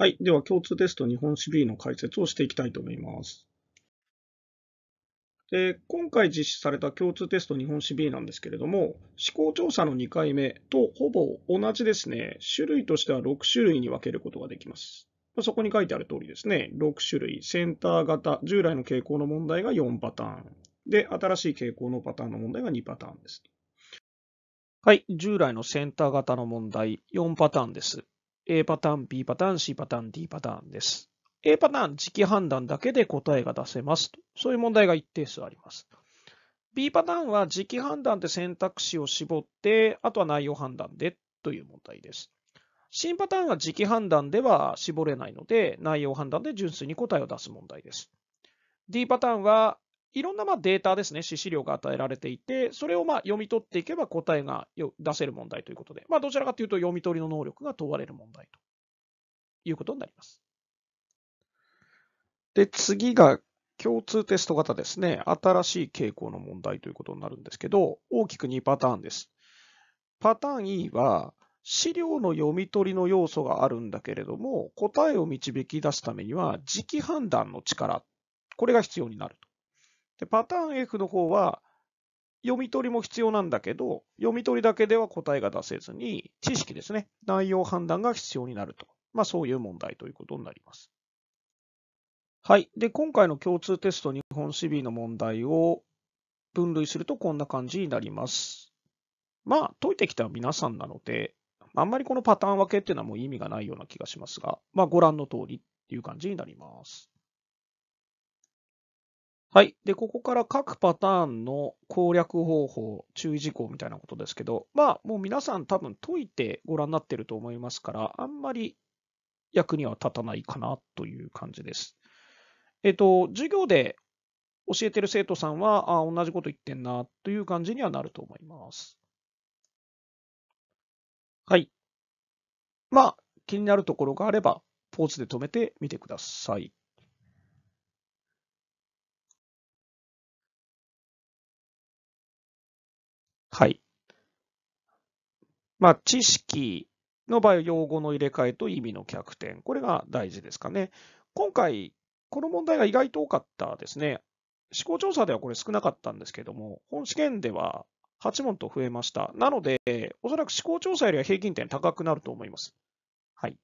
はい。では、共通テスト日本史 B の解説をしていきたいと思います。で今回実施された共通テスト日本史 B なんですけれども、思考調査の2回目とほぼ同じですね、種類としては6種類に分けることができます。そこに書いてある通りですね、6種類、センター型、従来の傾向の問題が4パターン、で、新しい傾向のパターンの問題が2パターンです。はい、従来のセンター型の問題、4パターンです。A パターン、B パターン、C パターン、D パターンです。A パターン、時期判断だけで答えが出せますそういう問題が一定数あります。B パターンは時期判断で選択肢を絞って、あとは内容判断でという問題です。新パターンは時期判断では絞れないので、内容判断で純粋に答えを出す問題です。D パターンはいろんなまデータですね、指資料が与えられていて、それをま読み取っていけば答えが出せる問題ということで、まあ、どちらかというと読み取りの能力が問われる問題ということになります。で、次が共通テスト型ですね、新しい傾向の問題ということになるんですけど、大きく2パターンです。パターン E は、資料の読み取りの要素があるんだけれども、答えを導き出すためには、時期判断の力、これが必要になると。で、パターン F の方は、読み取りも必要なんだけど、読み取りだけでは答えが出せずに、知識ですね、内容判断が必要になると。まあそういう問題ということになります。はい。で、今回の共通テスト日本史 B の問題を分類するとこんな感じになります。まあ、解いてきた皆さんなので、あんまりこのパターン分けっていうのはもう意味がないような気がしますが、まあご覧の通りっていう感じになります。はい。で、ここから各パターンの攻略方法、注意事項みたいなことですけど、まあ、もう皆さん多分解いてご覧になってると思いますから、あんまり役には立たないかなという感じです。えっと、授業で教えてる生徒さんは、あ同じこと言ってんなという感じにはなると思います。はい。まあ、気になるところがあれば、ポーズで止めてみてください。はい。まあ、知識の場合、用語の入れ替えと意味の逆転。これが大事ですかね。今回、この問題が意外と多かったですね。思考調査ではこれ少なかったんですけども、本試験では8問と増えました。なので、おそらく思考調査よりは平均点高くなると思います。はい。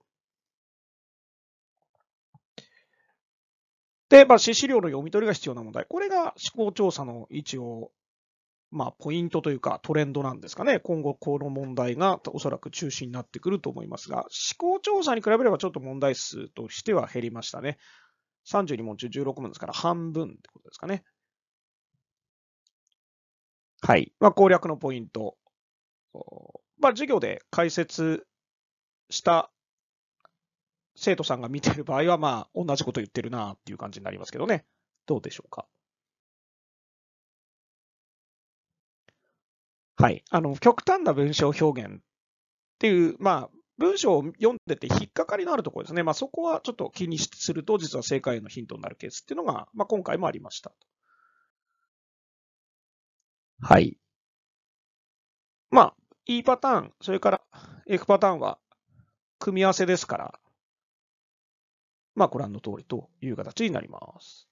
で、まあ、指資料の読み取りが必要な問題。これが思考調査の一応まあ、ポイントというかトレンドなんですかね。今後、この問題がおそらく中心になってくると思いますが、思考調査に比べればちょっと問題数としては減りましたね。32問中16問ですから半分ってことですかね。はい。まあ、攻略のポイント。まあ、授業で解説した生徒さんが見てる場合は、まあ、同じこと言ってるなっていう感じになりますけどね。どうでしょうか。はい。あの、極端な文章表現っていう、まあ、文章を読んでて引っかかりのあるところですね。まあ、そこはちょっと気にすると、実は正解へのヒントになるケースっていうのが、まあ、今回もありました。はい。まあ、E パターン、それから F パターンは組み合わせですから、まあ、ご覧の通りという形になります。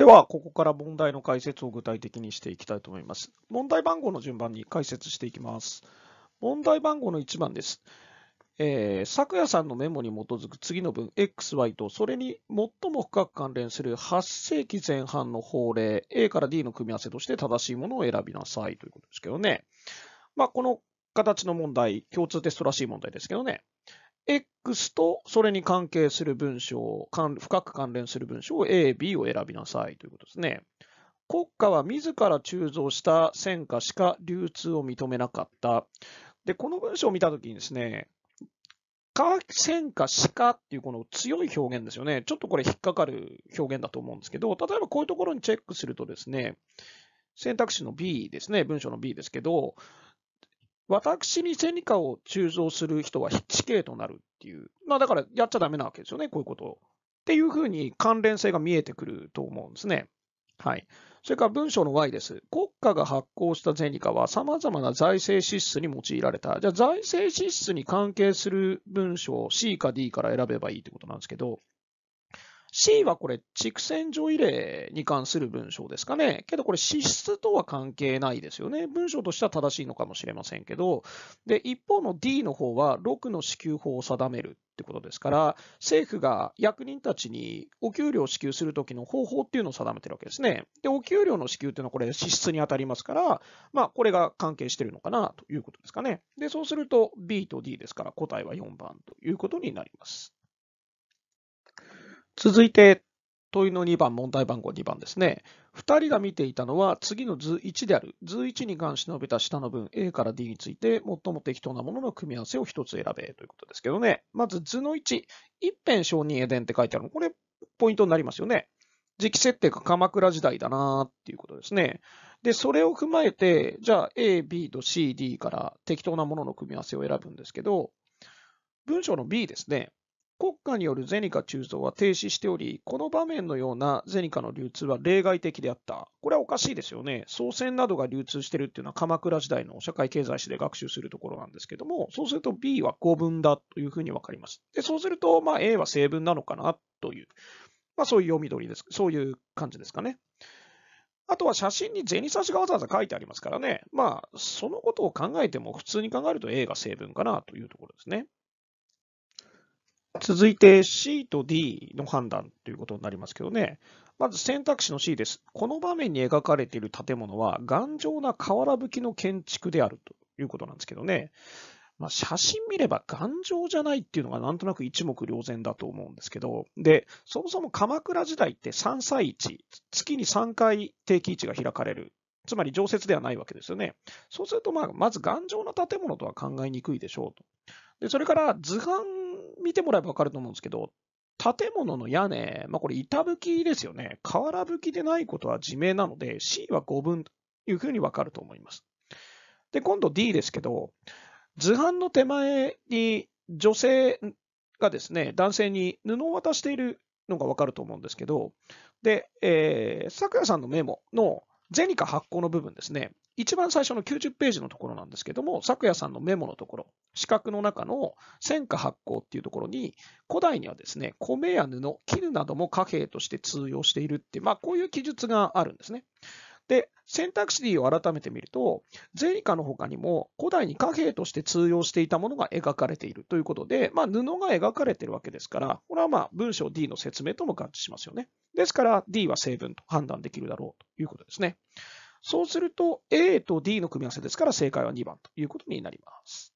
では、ここから問題の解説を具体的にしていきたいと思います。問題番号の順番に解説していきます。問題番号の1番です。えー、昨夜さんのメモに基づく次の文 XY とそれに最も深く関連する8世紀前半の法令 A から D の組み合わせとして正しいものを選びなさいということですけどね。まあ、この形の問題、共通テストらしい問題ですけどね。X とそれに関係する文章を、深く関連する文章を A、B を選びなさいということですね。国家は自ら鋳造した戦果しか流通を認めなかった。で、この文章を見たときにですね、か戦果しかっていうこの強い表現ですよね。ちょっとこれ引っかかる表現だと思うんですけど、例えばこういうところにチェックするとですね、選択肢の B ですね、文章の B ですけど、私にセニカを鋳造する人は死刑となるっていう、まあだからやっちゃだめなわけですよね、こういうことを。っていうふうに関連性が見えてくると思うんですね。はい。それから文章の Y です。国家が発行したゼニカは様々な財政支出に用いられた。じゃあ財政支出に関係する文章を C か D から選べばいいってことなんですけど、C はこれ、畜線上異例に関する文章ですかね。けどこれ、資質とは関係ないですよね。文章としては正しいのかもしれませんけど。で、一方の D の方は、6の支給法を定めるってことですから、政府が役人たちにお給料を支給するときの方法っていうのを定めてるわけですね。で、お給料の支給っていうのはこれ、支出に当たりますから、まあ、これが関係してるのかなということですかね。で、そうすると B と D ですから、答えは4番ということになります。続いて、問いの2番、問題番号2番ですね。2人が見ていたのは次の図1である。図1に関して述べた下の文 A から D について最も適当なものの組み合わせを1つ選べということですけどね。まず図の1、一辺承認エデンって書いてあるの。これ、ポイントになりますよね。時期設定が鎌倉時代だなっていうことですね。で、それを踏まえて、じゃあ A、B と C、D から適当なものの組み合わせを選ぶんですけど、文章の B ですね。国家によるゼニカ鋳造は停止しており、この場面のようなゼニカの流通は例外的であった。これはおかしいですよね。総選などが流通してるっていうのは鎌倉時代の社会経済史で学習するところなんですけども、そうすると B は語文だというふうにわかります。で、そうすると、まあ A は成文なのかなという、まあそういう読み取りです。そういう感じですかね。あとは写真に銭差しがわざわざ書いてありますからね。まあ、そのことを考えても普通に考えると A が成分かなというところですね。続いて C と D の判断ということになりますけどね。まず選択肢の C です。この場面に描かれている建物は頑丈な瓦葺きの建築であるということなんですけどね。まあ、写真見れば頑丈じゃないっていうのがなんとなく一目瞭然だと思うんですけど、で、そもそも鎌倉時代って3歳市、月に3回定期市が開かれる。つまり常設ではないわけですよね。そうすると、まあ、まず頑丈な建物とは考えにくいでしょうと。で、それから図版見てもらえばわかると思うんですけど、建物の屋根、まあ、これ板吹きですよね。瓦吹きでないことは自明なので、C は5分というふうにわかると思います。で、今度 D ですけど、図版の手前に女性がですね、男性に布を渡しているのがわかると思うんですけど、で、えー、夜さんのメモのゼニカ発行の部分ですね、一番最初の90ページのところなんですけども、昨夜さんのメモのところ、四角の中の戦火発行っていうところに、古代にはですね、米や布、絹なども貨幣として通用しているって、まあ、こういう記述があるんですね。で、選択肢 D を改めて見ると、ゼニカの他にも古代に貨幣として通用していたものが描かれているということで、まあ、布が描かれているわけですから、これはまあ文章 D の説明とも合致しますよね。ですから D は成分と判断できるだろうということですね。そうすると A と D の組み合わせですから正解は2番ということになります。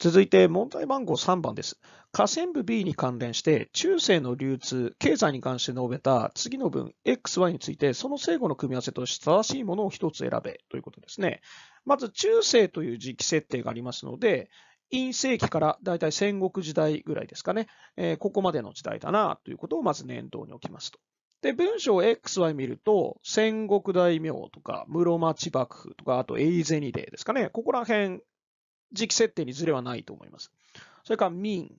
続いて問題番号3番です。下線部 B に関連して、中世の流通、経済に関して述べた次の文、XY について、その正誤の組み合わせとして正しいものを1つ選べということですね。まず、中世という時期設定がありますので、陰世紀からだいたい戦国時代ぐらいですかね、えー、ここまでの時代だなということをまず念頭に置きますと。で、文章 XY 見ると、戦国大名とか、室町幕府とか、あと、エイゼニデですかね、ここら辺時期設定にずれはないと思います。それから民、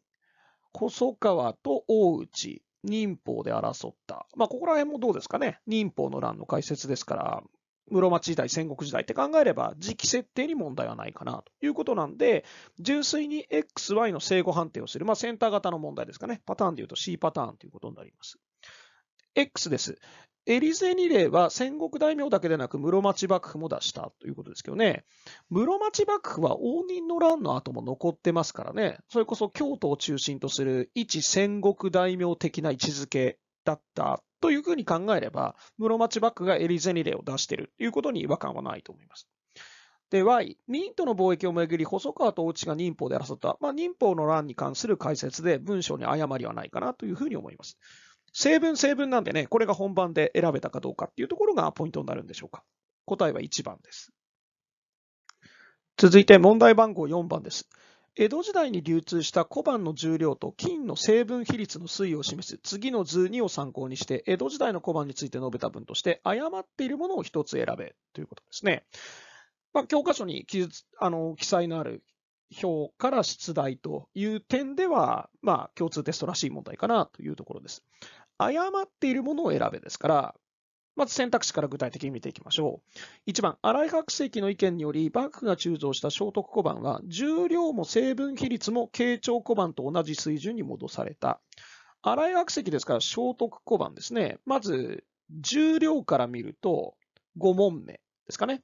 細川と大内、民法で争った。まあ、ここら辺もどうですかね。民法の欄の解説ですから、室町時代、戦国時代って考えれば、時期設定に問題はないかなということなんで、純粋に XY の正誤判定をする、まあ、センター型の問題ですかね。パターンで言うと C パターンということになります。X です。エリゼニレーは戦国大名だけでなく室町幕府も出したということですけどね、室町幕府は応仁の乱の後も残ってますからね、それこそ京都を中心とする一戦国大名的な位置づけだったというふうに考えれば、室町幕府がエリゼニレを出しているということに違和感はないと思います。で、Y、民との貿易をめぐり、細川と大内が忍法で争った、まあ、忍法の乱に関する解説で文章に誤りはないかなというふうに思います。成分成分なんでね、これが本番で選べたかどうかっていうところがポイントになるんでしょうか。答えは1番です。続いて問題番号4番です。江戸時代に流通した小判の重量と金の成分比率の推移を示す次の図2を参考にして、江戸時代の小判について述べた文として、誤っているものを1つ選べということですね。まあ、教科書に記述あの記載のある表から出題という点では、まあ、共通テストらしい問題かなというところです。誤っているものを選べですから、まず選択肢から具体的に見ていきましょう。1番、新井白石の意見により、幕府が鋳造した聖徳小判は、重量も成分比率も慶長小判と同じ水準に戻された。新井白石ですから、聖徳小判ですね。まず、重量から見ると、5問目ですかね。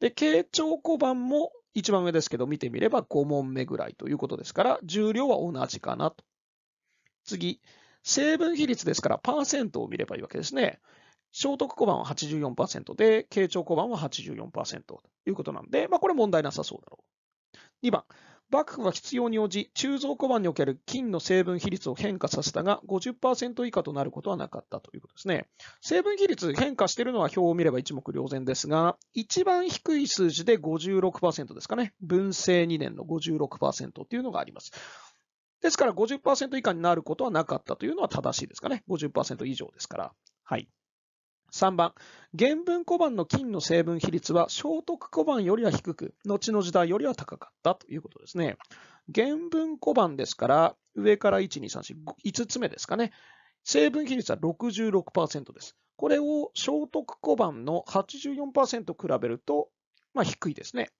で、慶長小判も一番上ですけど、見てみれば5問目ぐらいということですから、重量は同じかなと。次、成分比率ですから、パーセントを見ればいいわけですね。聖徳小判は84%で、慶長小判は84%ということなんで、まあ、これ問題なさそうだろう。2番、幕府は必要に応じ、鋳造小判における金の成分比率を変化させたが50、50%以下となることはなかったということですね。成分比率変化しているのは表を見れば一目瞭然ですが、一番低い数字で56%ですかね。文政2年の56%というのがあります。ですから50%以下になることはなかったというのは正しいですかね。50%以上ですから。はい。3番、原文小判の金の成分比率は聖徳小判よりは低く、後の時代よりは高かったということですね。原文小判ですから、上から1、2、3、4、5つ目ですかね。成分比率は66%です。これを聖徳小判の84%比べると、まあ、低いですね。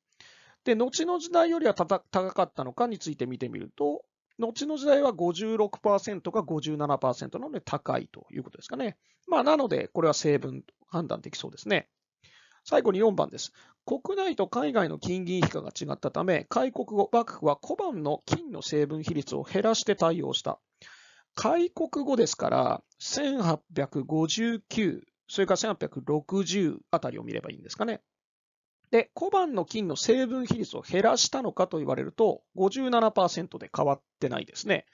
で、後の時代よりは高かったのかについて見てみると、後の時代は56%か57%なので高いということですかね。まあ、なので、これは成分判断できそうですね。最後に4番です。国内と海外の金銀比価が違ったため、開国後、幕府は小判の金の成分比率を減らして対応した。開国後ですから、1859、それから1860あたりを見ればいいんですかね。で、小判の金の成分比率を減らしたのかと言われると、57%で変わってないですね。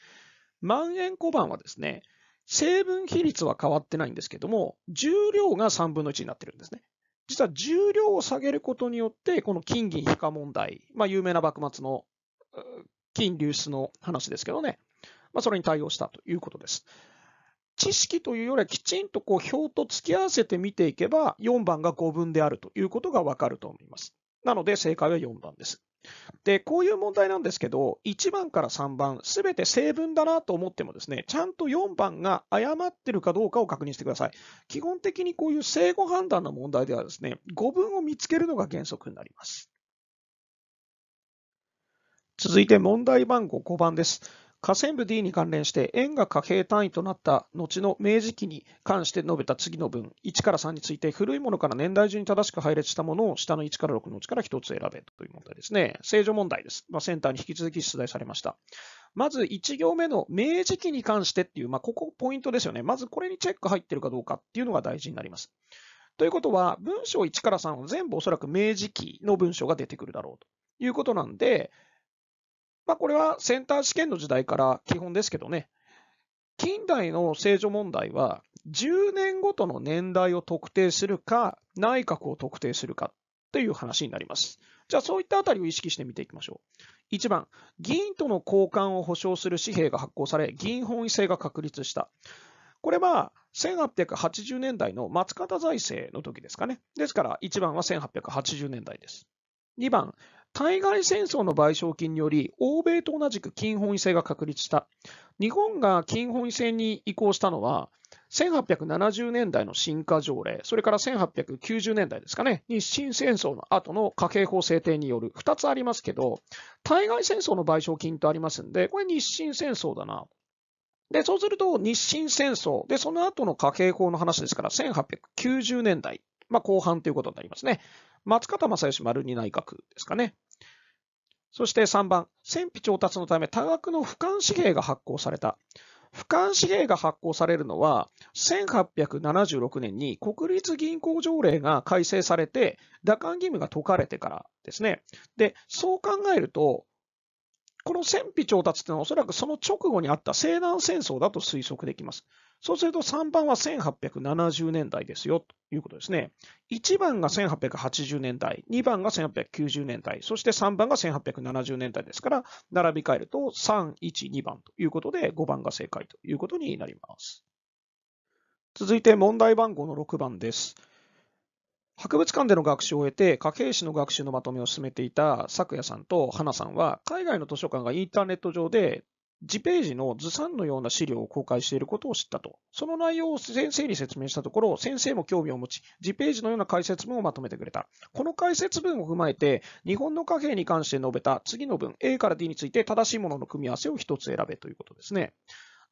万円小判はですね、成分比率は変わってないんですけども、重量が3分の1になってるんですね。実は重量を下げることによって、この金銀非化問題、まあ、有名な幕末の金流出の話ですけどね、まあ、それに対応したということです。知識というよりはきちんとこう表と付き合わせて見ていけば、4番が5分であるということがわかると思います。なので正解は4番です。で、こういう問題なんですけど、1番から3番、すべて成分だなと思ってもですね、ちゃんと4番が誤ってるかどうかを確認してください。基本的にこういう正誤判断の問題ではですね、5分を見つけるのが原則になります。続いて問題番号5番です。下線部 D に関連して円が貨幣単位となった後の明治期に関して述べた次の文1から3について古いものから年代順に正しく配列したものを下の1から6のうちから1つ選べという問題ですね。正常問題です。まあ、センターに引き続き出題されました。まず1行目の明治期に関してっていう、まあ、ここポイントですよね。まずこれにチェック入ってるかどうかっていうのが大事になります。ということは文章1から3は全部おそらく明治期の文章が出てくるだろうということなんで、まあ、これはセンター試験の時代から基本ですけどね、近代の政治問題は、10年ごとの年代を特定するか、内閣を特定するかという話になります。じゃあ、そういったあたりを意識して見ていきましょう。1番、議員との交換を保障する紙幣が発行され、議員本位制が確立した。これは1880年代の松方財政の時ですかね。ですから、1番は1880年代です。2番、対外戦争の賠償金により、欧米と同じく金本位制が確立した。日本が金本位制に移行したのは、1870年代の進化条例、それから1890年代ですかね、日清戦争の後の家計法制定による2つありますけど、対外戦争の賠償金とありますんで、これ日清戦争だな。で、そうすると日清戦争、で、その後の家計法の話ですから、1890年代、まあ、後半ということになりますね。松方正義丸二内閣ですかね。そして3番、戦費調達のため多額の俯瞰紙幣が発行された。俯瞰紙幣が発行されるのは、1876年に国立銀行条例が改正されて、打艦義務が解かれてからですね。で、そう考えると、この戦費調達というのはおそらくその直後にあった西南戦争だと推測できます。そうすると3番は1870年代ですよということですね。1番が1880年代、2番が1890年代、そして3番が1870年代ですから、並び替えると3、1、2番ということで、5番が正解ということになります。続いて問題番号の6番です。博物館での学習を終えて、家計史の学習のまとめを進めていた朔也さんと花さんは、海外の図書館がインターネット上で自ページの図3のような資料を公開していることを知ったと。その内容を先生に説明したところ、先生も興味を持ち、自ページのような解説文をまとめてくれた。この解説文を踏まえて、日本の貨幣に関して述べた次の文、A から D について正しいものの組み合わせを1つ選べということですね。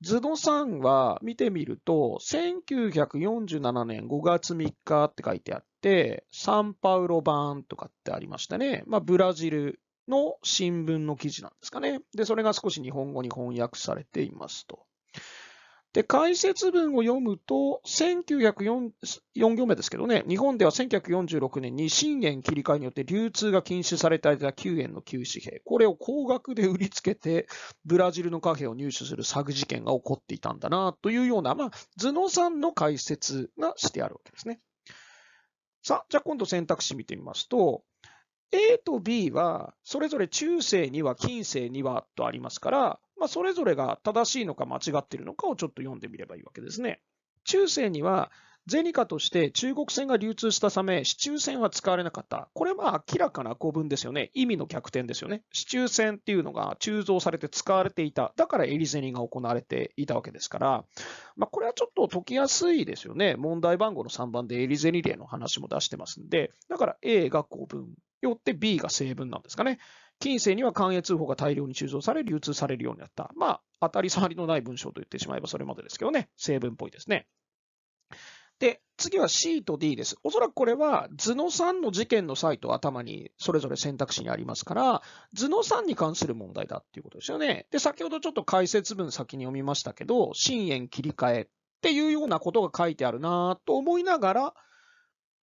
図の3は見てみると、1947年5月3日って書いてあって、サンパウロ版とかってありましたね。まあ、ブラジルの新聞の記事なんですかね。で、それが少し日本語に翻訳されていますと。で、解説文を読むと、1904行目ですけどね、日本では1946年に新円切り替えによって流通が禁止されていた9円の旧紙幣、これを高額で売りつけて、ブラジルの貨幣を入手する詐欺事件が起こっていたんだな、というような、まあ、図脳さんの解説がしてあるわけですね。さあ、じゃあ今度選択肢見てみますと、A と B は、それぞれ中世には近世にはとありますから、まあ、それぞれが正しいのか間違っているのかをちょっと読んでみればいいわけですね。中世には、ゼニカとして中国船が流通したため、市中船は使われなかった。これは明らかな古文ですよね。意味の逆転ですよね。市中船っていうのが鋳造されて使われていた。だからエリゼニが行われていたわけですから、まあ、これはちょっと解きやすいですよね。問題番号の3番でエリゼニ例の話も出してますんで、だから A が古文よって B が成分なんですかね。近世には関越通報が大量に鋳造され、流通されるようになった。まあ、当たり障りのない文章と言ってしまえばそれまでですけどね、成分っぽいですね。で、次は C と D です。おそらくこれは図の3の事件の際と頭にそれぞれ選択肢にありますから、図の3に関する問題だっていうことですよね。で、先ほどちょっと解説文先に読みましたけど、深淵切り替えっていうようなことが書いてあるなと思いながら、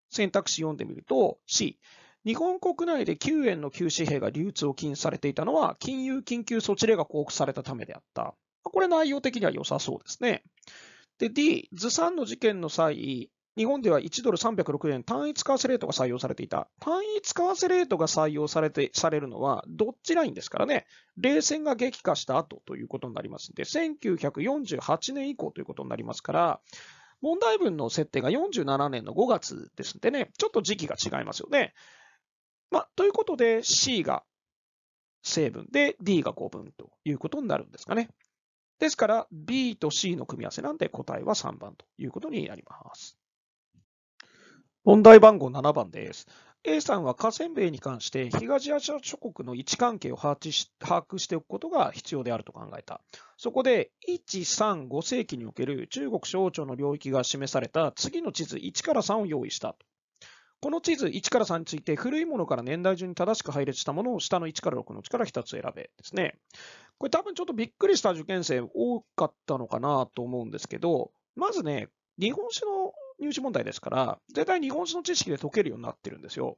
選択肢読んでみると C、日本国内で9円の旧紙幣が流通を禁止されていたのは、金融緊急措置令が交付されたためであった。これ内容的には良さそうですね。で、D、ずさんの事件の際、日本では1ドル306円単一為替レートが採用されていた。単一為替レートが採用されてされるのは、どっちラインですからね、冷戦が激化した後ということになりますので、1948年以降ということになりますから、問題文の設定が47年の5月ですんでね、ちょっと時期が違いますよね。まあ、ということで C が成分で D が5分ということになるんですかね。ですから B と C の組み合わせなんで答えは3番ということになります。問題番号7番です。A さんは河川米に関して東アジア諸国の位置関係を把握し把握しておくことが必要であると考えた。そこで1、3、5世紀における中国省庁の領域が示された次の地図1から3を用意したとこの地図1から3について古いものから年代順に正しく配列したものを下の1から6のうちから1つ選べですね。これ多分ちょっとびっくりした受験生多かったのかなと思うんですけど、まずね、日本史の入試問題ですから、絶対日本史の知識で解けるようになってるんですよ。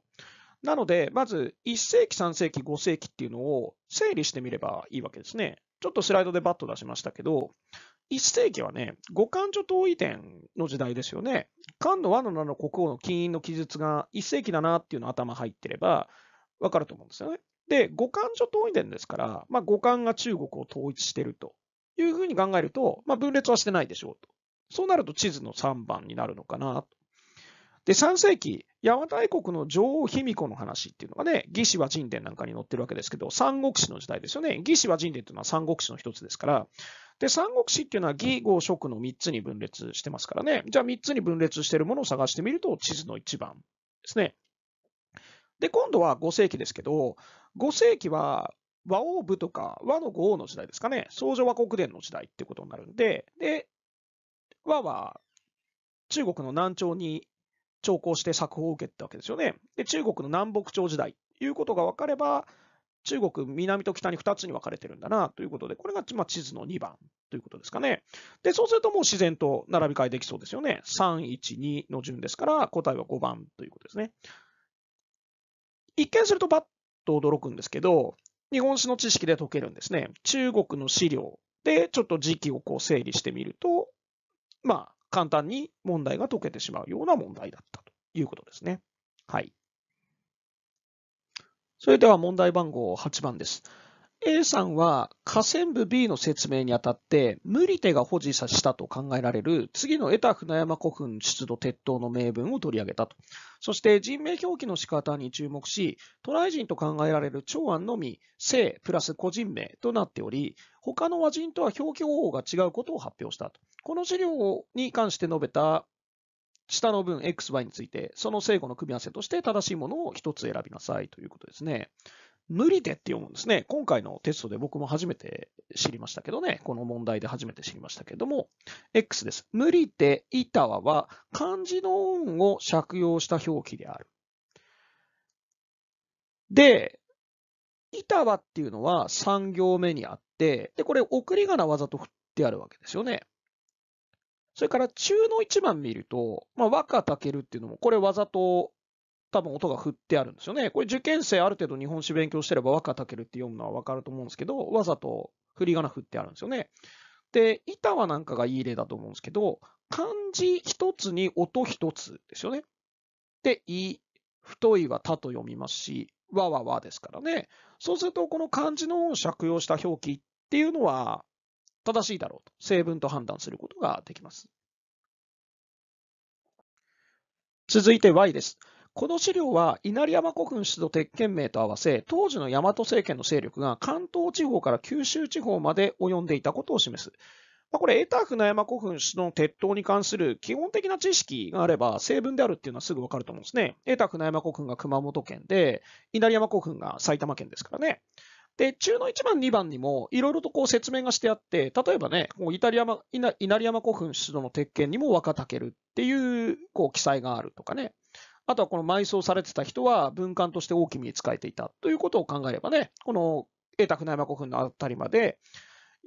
なので、まず1世紀、3世紀、5世紀っていうのを整理してみればいいわけですね。ちょっとスライドでバッと出しましたけど、1世紀はね、五冠女統一点の時代ですよね。漢の和の名の国王の金印の記述が1世紀だなっていうの頭入ってればわかると思うんですよね。で、五冠女統一点ですから、まあ、五冠が中国を統一してるというふうに考えると、まあ、分裂はしてないでしょうと。そうなると地図の3番になるのかなと。で、3世紀、邪馬台国の女王卑弥呼の話っていうのがね、魏志和人伝なんかに載ってるわけですけど、三国志の時代ですよね。魏志和人伝というのは三国志の一つですから、で、三国志っていうのは義、語、職の3つに分裂してますからね。じゃあ3つに分裂しているものを探してみると、地図の1番ですね。で、今度は5世紀ですけど、5世紀は和王部とか和の五王の時代ですかね。創上和国伝の時代っていうことになるんで、で、和は中国の南朝に朝貢して作法を受けたわけですよね。で、中国の南北朝時代ということが分かれば、中国、南と北に2つに分かれてるんだなということで、これがま地図の2番ということですかね。で、そうするともう自然と並び替えできそうですよね。3、1、2の順ですから、答えは5番ということですね。一見するとバッと驚くんですけど、日本史の知識で解けるんですね。中国の資料でちょっと時期をこう整理してみると、まあ、簡単に問題が解けてしまうような問題だったということですね。はい。それでは問題番号8番です。A さんは河川部 B の説明にあたって無理手が保持したと考えられる次の得た船山古墳出土鉄塔の名分を取り上げたとそして人名表記の仕方に注目し渡来人と考えられる長安のみ姓プラス個人名となっており他の和人とは表記方法が違うことを発表したとこの資料に関して述べた下の文 x、y について、その正誤の組み合わせとして正しいものを一つ選びなさいということですね。無理手って読むんですね。今回のテストで僕も初めて知りましたけどね。この問題で初めて知りましたけども、X です。無理手、板はは漢字の音を借用した表記である。で、板はっていうのは3行目にあって、で、これ送り仮名わざと振ってあるわけですよね。それから中の1番見ると、まあ、若るっていうのも、これわざと多分音が振ってあるんですよね。これ受験生ある程度日本史勉強してれば若るって読むのはわかると思うんですけど、わざと振り仮名振ってあるんですよね。で、板はなんかがいい例だと思うんですけど、漢字一つに音一つですよね。で、い、太いは他と読みますし、わはわですからね。そうすると、この漢字の借用した表記っていうのは、正しいだろうと、成分と判断することができます。続いて Y です。この資料は稲荷山古墳出土鉄拳名と合わせ、当時の大和政権の勢力が関東地方から九州地方まで及んでいたことを示す。まこれ、エタ船山古墳出土の鉄塔に関する基本的な知識があれば、成分であるっていうのはすぐわかると思うんですね。エタ船山古墳が熊本県で、稲荷山古墳が埼玉県ですからね。で、中の1番、2番にも、いろいろとこう説明がしてあって、例えばね、うイタリア稲荷山古墳出土の鉄拳にも若竹るっていう、こう、記載があるとかね。あとはこの埋葬されてた人は文官として大きめに使えていたということを考えればね、この永田船山古墳のあたりまで、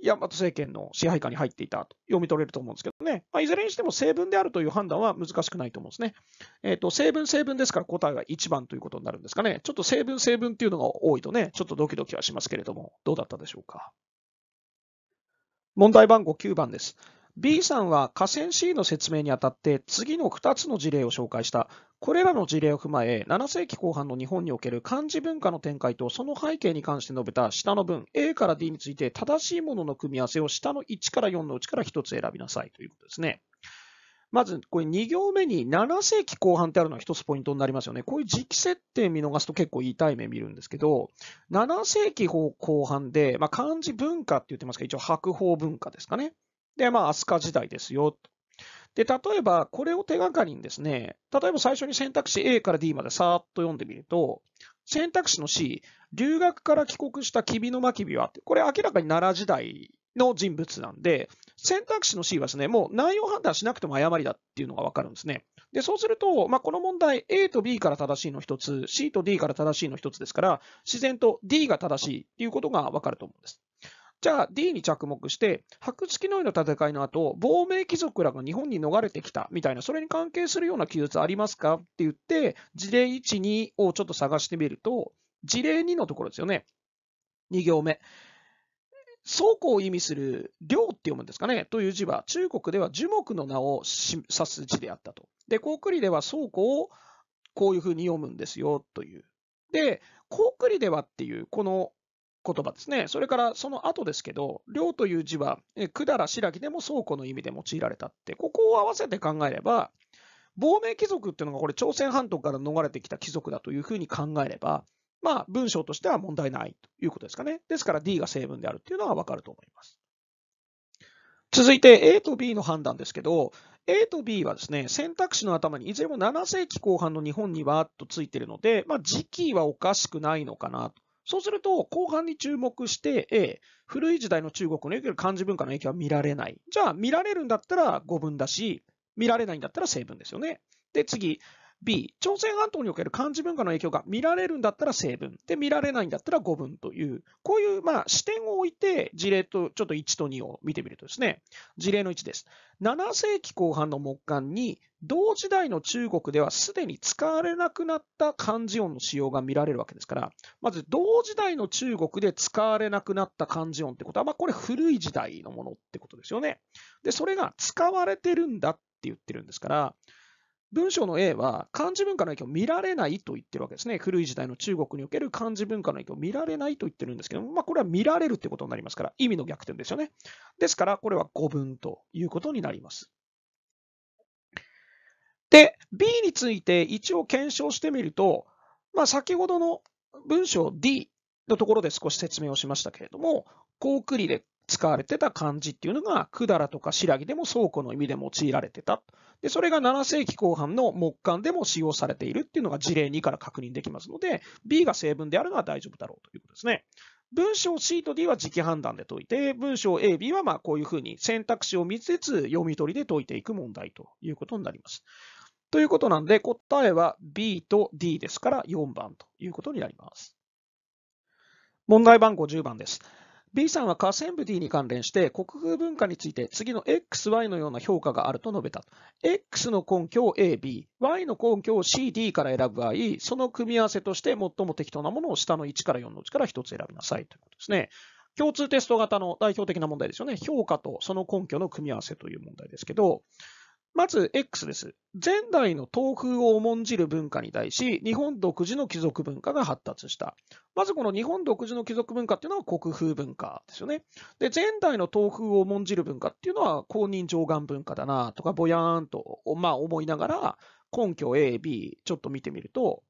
大和政権の支配下に入っていたと読み取れると思うんですけどね、まあ、いずれにしても成分であるという判断は難しくないと思うんですね。えっ、ー、と成分、成分ですから答えが1番ということになるんですかね。ちょっと成分、成分っていうのが多いとね、ちょっとドキドキはしますけれども、どうだったでしょうか。問題番号9番です。B さんは河川 C の説明にあたって次の2つの事例を紹介した。これらの事例を踏まえ、7世紀後半の日本における漢字文化の展開とその背景に関して述べた下の文 A から D について正しいものの組み合わせを下の1から4のうちから1つ選びなさいということですね。まず、これ2行目に7世紀後半ってあるのは1つポイントになりますよね。こういう時期設定見逃すと結構痛い目見るんですけど、7世紀後半で、まあ、漢字文化って言ってますど、一応白鵬文化ですかね。で、まあ、飛鳥時代ですよ。で、例えば、これを手がかりにですね、例えば最初に選択肢 A から D までさーっと読んでみると、選択肢の C、留学から帰国した君のまきびは、これ明らかに奈良時代の人物なんで、選択肢の C はですね、もう内容判断しなくても誤りだっていうのがわかるんですね。で、そうすると、まあ、この問題、A と B から正しいの1つ、C と D から正しいの1つですから、自然と D が正しいっていうことがわかると思うんです。じゃあ D に着目して、白月の上の戦いの後、亡命貴族らが日本に逃れてきたみたいな、それに関係するような記述ありますかって言って、事例1、2をちょっと探してみると、事例2のところですよね。2行目。倉庫を意味する領って読むんですかねという字は中国では樹木の名を指す字であったと。で、コークでは倉庫をこういうふうに読むんですよという。で、コークではっていうこの言葉ですね。それからその後ですけど、量という字は、百済白木でも倉庫の意味で用いられたって、ここを合わせて考えれば、亡命貴族っていうのがこれ朝鮮半島から逃れてきた貴族だというふうに考えれば、まあ文章としては問題ないということですかね。ですから D が成分であるっていうのはわかると思います。続いて A と B の判断ですけど、A と B はですね、選択肢の頭にいずれも7世紀後半の日本にはとついているので、まあ、時期はおかしくないのかなと。そうすると、後半に注目して、A、古い時代の中国の影響、る漢字文化の影響は見られない。じゃあ、見られるんだったら語文だし、見られないんだったら成文ですよね。で、次、B、朝鮮半島における漢字文化の影響が見られるんだったら成分、で、見られないんだったら語文という、こういうまあ視点を置いて、事例と、ちょっと1と2を見てみるとですね、事例の1です。7世紀後半の木簡に、同時代の中国ではすでに使われなくなった漢字音の使用が見られるわけですから、まず同時代の中国で使われなくなった漢字音ってことは、まあ、これ古い時代のものってことですよね。で、それが使われてるんだって言ってるんですから、文章の A は漢字文化の影響を見られないと言ってるわけですね。古い時代の中国における漢字文化の影響を見られないと言ってるんですけども、まあ、これは見られるってことになりますから、意味の逆転ですよね。ですから、これは語文ということになります。で、B について一応検証してみると、まあ、先ほどの文章 D のところで少し説明をしましたけれども、高句麗で使われてた漢字っていうのが、百済とか白木でも倉庫の意味で用いられてた。で、それが7世紀後半の木簡でも使用されているっていうのが事例2から確認できますので、B が成分であるのは大丈夫だろうということですね。文章 C と D は時期判断で解いて、文章 A、B はまあこういうふうに選択肢を見つつ読み取りで解いていく問題ということになります。ということなんで、答えは B と D ですから4番ということになります。問題番号10番です。B さんは河川部 D に関連して、国風文化について次の XY のような評価があると述べた。X の根拠を AB、Y の根拠を CD から選ぶ場合、その組み合わせとして最も適当なものを下の1から4のうちから1つ選びなさいということですね。共通テスト型の代表的な問題ですよね。評価とその根拠の組み合わせという問題ですけど、まず X です。前代の東風を重んじる文化に対し、日本独自の貴族文化が発達した。まずこの日本独自の貴族文化っていうのは国風文化ですよね。で、前代の東風を重んじる文化っていうのは公認上岸文化だなとか、ぼやーんと、まあ、思いながら、根拠 A、B ちょっと見てみると、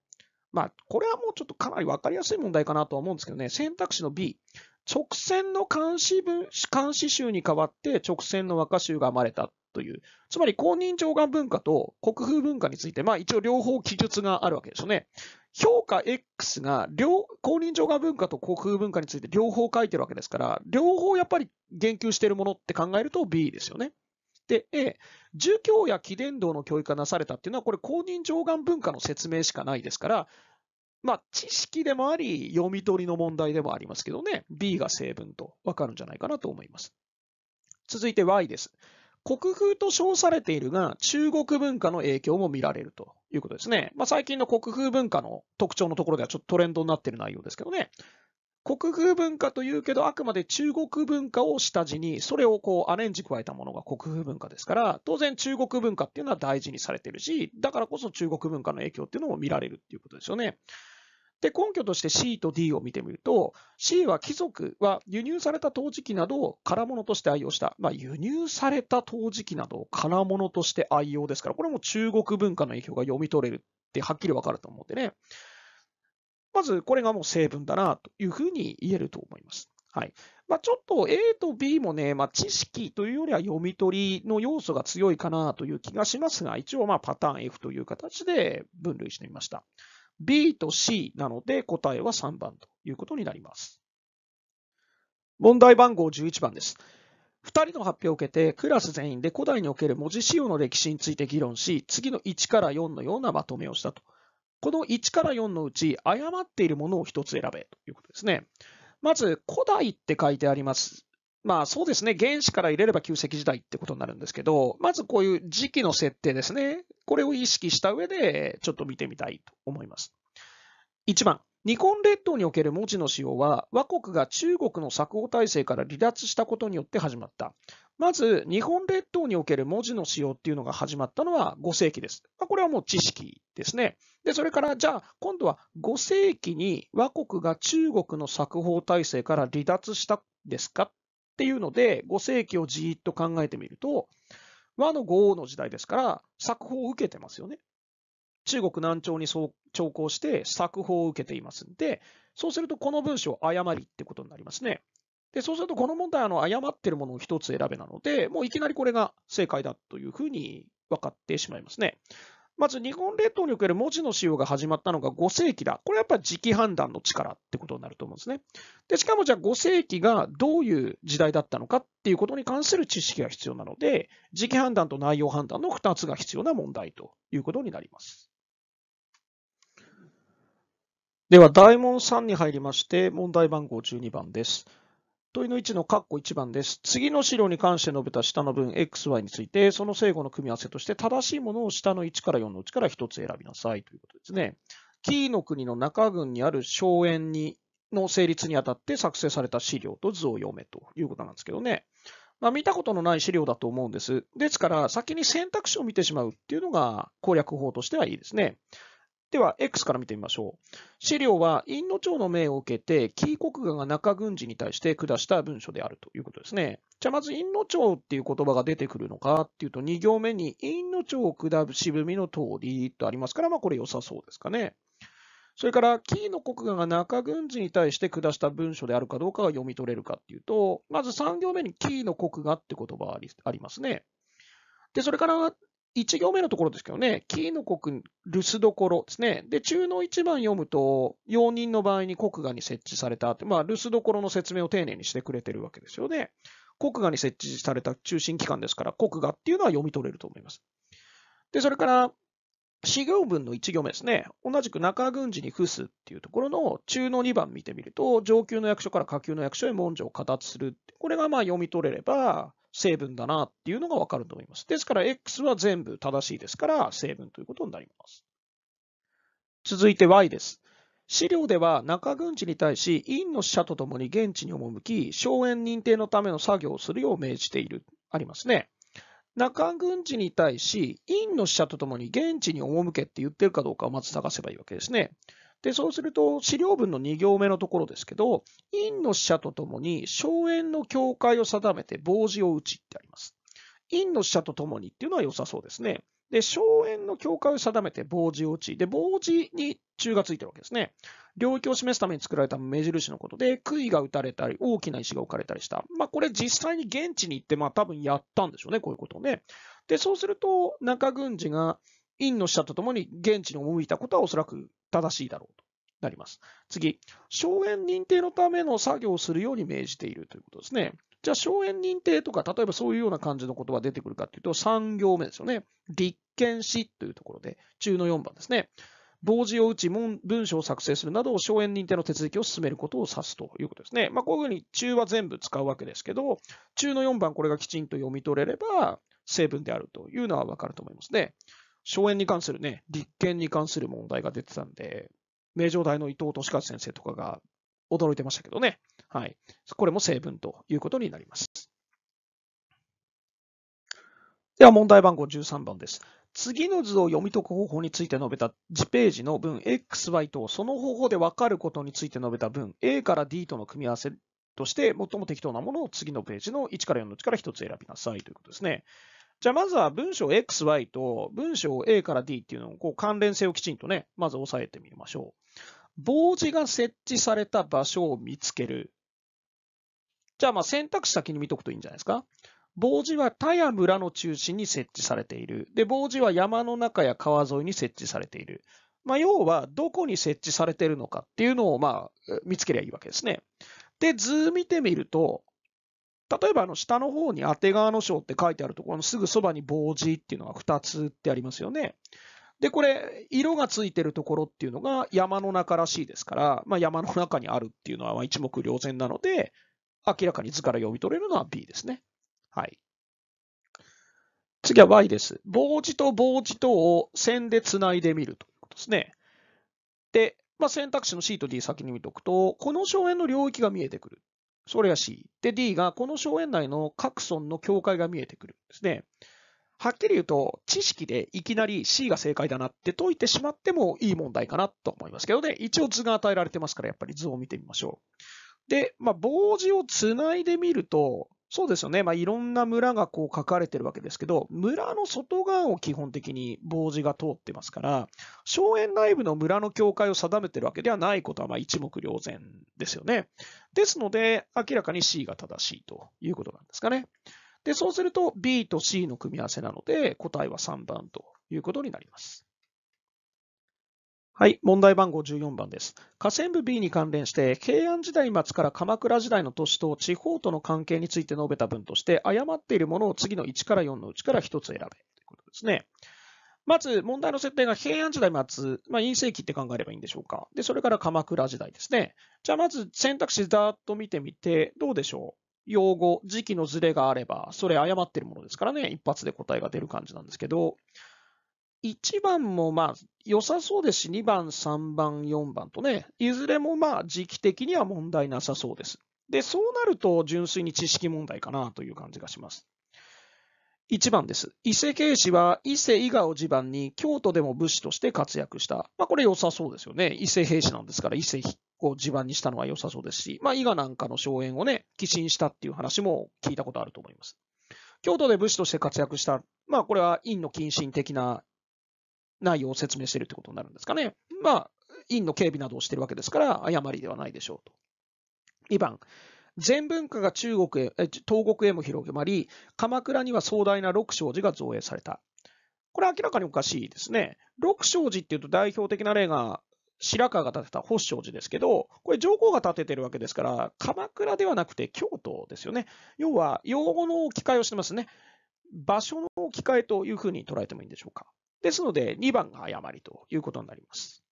まあ、これはもうちょっとかなり分かりやすい問題かなとは思うんですけどね、選択肢の B、直線の監視監視集に代わって直線の和歌集が生まれたという、つまり公認長官文化と国風文化について、まあ、一応両方記述があるわけですよね。評価 X が両公認長官文化と国風文化について両方書いてるわけですから、両方やっぱり言及しているものって考えると B ですよね。で、A、儒教や貴殿道の教育がなされたっていうのは、これ公認長官文化の説明しかないですから、まあ、知識でもあり、読み取りの問題でもありますけどね、B が成分と分かるんじゃないかなと思います。続いて Y です。国風と称されているが、中国文化の影響も見られるということですね。まあ、最近の国風文化の特徴のところではちょっとトレンドになっている内容ですけどね。国風文化というけど、あくまで中国文化を下地に、それをこうアレンジ加えたものが国風文化ですから、当然中国文化っていうのは大事にされてるし、だからこそ中国文化の影響っていうのも見られるっていうことですよね。で、根拠として C と D を見てみると、C は貴族は輸入された陶磁器などを空物として愛用した。まあ、輸入された陶磁器などを空物として愛用ですから、これも中国文化の影響が読み取れるってはっきりわかると思うんでね。まず、これがもう成分だなというふうに言えると思います。はいまあ、ちょっと A と B もね、まあ、知識というよりは読み取りの要素が強いかなという気がしますが、一応まあパターン F という形で分類してみました。B と C なので答えは3番ということになります。問題番号11番です。2人の発表を受けてクラス全員で古代における文字使用の歴史について議論し、次の1から4のようなまとめをしたと。この1から4のうち誤っているものを1つ選べということですね。まず、古代って書いてありますまあそうですね、原子から入れれば旧石時代ってことになるんですけど、まずこういう時期の設定ですね、これを意識した上で、ちょっと見てみたいと思います。1番、日本列島における文字の使用は、倭国が中国の作法体制から離脱したことによって始まった。まず、日本列島における文字の使用っていうのが始まったのは5世紀です。まあ、これはもう知識ですね。で、それから、じゃあ、今度は5世紀に倭国が中国の作法体制から離脱したんですかっっていうので、5世紀をじーっと考えてみると、和の五王の時代ですから、作法を受けてますよね。中国南朝に調校して作法を受けていますんで、そうするとこの文章、誤りってことになりますね。で、そうするとこの問題、あの、誤ってるものを一つ選べなので、もういきなりこれが正解だというふうに分かってしまいますね。まず日本列島における文字の使用が始まったのが5世紀だ。これはやっぱり時期判断の力ってことになると思うんですね。で、しかもじゃあ5世紀がどういう時代だったのかっていうことに関する知識が必要なので、時期判断と内容判断の2つが必要な問題ということになります。では、大問3に入りまして、問題番号12番です。問いの1の括弧1番です。次の資料に関して述べた下の文 XY について、その正誤の組み合わせとして正しいものを下の1から4のうちから1つ選びなさいということですね。キーの国の中郡にある荘園にの成立にあたって作成された資料と図を読めということなんですけどね。まあ、見たことのない資料だと思うんです。ですから、先に選択肢を見てしまうっていうのが攻略法としてはいいですね。では、X から見てみましょう。資料は、院の長の命を受けて、キー国が中軍事に対して下した文書であるということですね。じゃあ、まず、院の長っていう言葉が出てくるのかっていうと、2行目に、院の長を下る渋みの通りとありますから、まあ、これ良さそうですかね。それから、キーの国が中軍事に対して下した文書であるかどうかが読み取れるかっていうと、まず3行目にキーの国がって言葉ありますね。で、それから1行目のところですけどね、キーの国、留守どころですね。で、中の1番読むと、容認の場合に国画に設置されたって、まあ、留守どころの説明を丁寧にしてくれてるわけですよね。国画に設置された中心機関ですから、国画っていうのは読み取れると思います。で、それから、始行文の1行目ですね。同じく中軍事に付すっていうところの中の2番見てみると、上級の役所から下級の役所へ文書を形する。これがまあ読み取れれば、成分だなっていうのがわかると思います。ですから X は全部正しいですから成分ということになります。続いて Y です。資料では中郡地に対し、委員の使者とともに現地に赴き、荘園認定のための作業をするよう命じている。ありますね。中郡地に対し、委員の使者とともに現地に赴けって言ってるかどうかをまず探せばいいわけですね。で、そうすると、資料文の2行目のところですけど、院の使者とともに、荘園の境界を定めて傍止を打ちってあります。院の使者とともにっていうのは良さそうですね。で、荘園の境界を定めて傍止を打ち。で、防止に中がついてるわけですね。領域を示すために作られた目印のことで、杭が打たれたり、大きな石が置かれたりした。まあ、これ実際に現地に行って、まあ、多分やったんでしょうね、こういうことをね。で、そうすると、中軍事が、員の者とともに現地に赴いたことはおそらく正しいだろうとなります。次、荘園認定のための作業をするように命じているということですね。じゃあ、荘園認定とか、例えばそういうような感じの言葉出てくるかというと、3行目ですよね。立憲しというところで、中の4番ですね。傍事を打ち文、書章を作成するなど、荘園認定の手続きを進めることを指すということですね。まあ、こういうふうに中は全部使うわけですけど、中の4番、これがきちんと読み取れれば、成分であるというのはわかると思いますね。荘園に関するね、立憲に関する問題が出てたんで、名城大の伊藤利和先生とかが驚いてましたけどね。はい。これも成分ということになります。では問題番号13番です。次の図を読み解く方法について述べた次ページの文 XY とその方法で分かることについて述べた文 A から D との組み合わせとして最も適当なものを次のページの1から4のうちから1つ選びなさいということですね。じゃあまずは文章 X、Y と文章 A から D っていうのをこう関連性をきちんとね、まず押さえてみましょう。傍示が設置された場所を見つける。じゃあまあ選択肢先に見とくといいんじゃないですか。傍示は田や村の中心に設置されている。で、傍示は山の中や川沿いに設置されている。まあ、要は、どこに設置されているのかっていうのを、まあ、見つけりゃいいわけですね。で、図見てみると、例えばあの下の方に当川の章って書いてあるところのすぐそばに棒字っていうのが2つってありますよね。で、これ、色がついてるところっていうのが山の中らしいですから、まあ、山の中にあるっていうのは一目瞭然なので、明らかに図から読み取れるのは B ですね。はい。次は Y です。棒字と棒字とを線でつないでみるということですね。で、まあ、選択肢の C と D 先に見ておくと、この荘園の領域が見えてくるそれが C。で、D が、この荘園内の各村の境界が見えてくるんですね。はっきり言うと、知識でいきなり C が正解だなって解いてしまってもいい問題かなと思いますけどね、一応図が与えられてますから、やっぱり図を見てみましょう。で、まあ、棒字をつないでみると、そうですよね。まあ、いろんな村がこう書かれてるわけですけど、村の外側を基本的に棒字が通ってますから、荘園内部の村の境界を定めてるわけではないことはま一目瞭然ですよね。ですので、明らかに C が正しいということなんですかね。で、そうすると B と C の組み合わせなので、答えは3番ということになります。はい、問題番号14番です。河川部 B に関連して、平安時代末から鎌倉時代の都市と地方との関係について述べた文として、誤っているものを次の1から4のうちから1つ選べということですね。まず、問題の設定が平安時代末、まあ、陰性期って考えればいいんでしょうか。で、それから鎌倉時代ですね。じゃあ、まず選択肢ざーっと見てみて、どうでしょう用語、時期のズレがあれば、それ誤っているものですからね、一発で答えが出る感じなんですけど、1番もまあ良さそうですし、2番、3番、4番とね、いずれもまあ時期的には問題なさそうです。で、そうなると純粋に知識問題かなという感じがします。1番です。伊勢慶氏は伊勢伊賀を地盤に京都でも武士として活躍した。まあ、これ良さそうですよね。伊勢兵士なんですから伊勢を地盤にしたのは良さそうですし、まあ、伊賀なんかの荘園をね、寄進したっていう話も聞いたことあると思います。京都で武士として活躍した、まあ、これは院の謹慎的な内容を説明しているということになるんですかね。まあ、院の警備などをしているわけですから、誤りではないでしょうと。2番、全文化が中国へ東国へも広げまり、鎌倉には壮大な六勝寺が造営された。これ明らかにおかしいですね。六勝寺っていうと代表的な例が白河が建てた法勝寺ですけど、これ上皇が建ててるわけですから、鎌倉ではなくて京都ですよね。要は、用語の置き換えをしてますね。場所の置き換えというふうに捉えてもいいんでしょうか。ですので、2番が誤りということになります。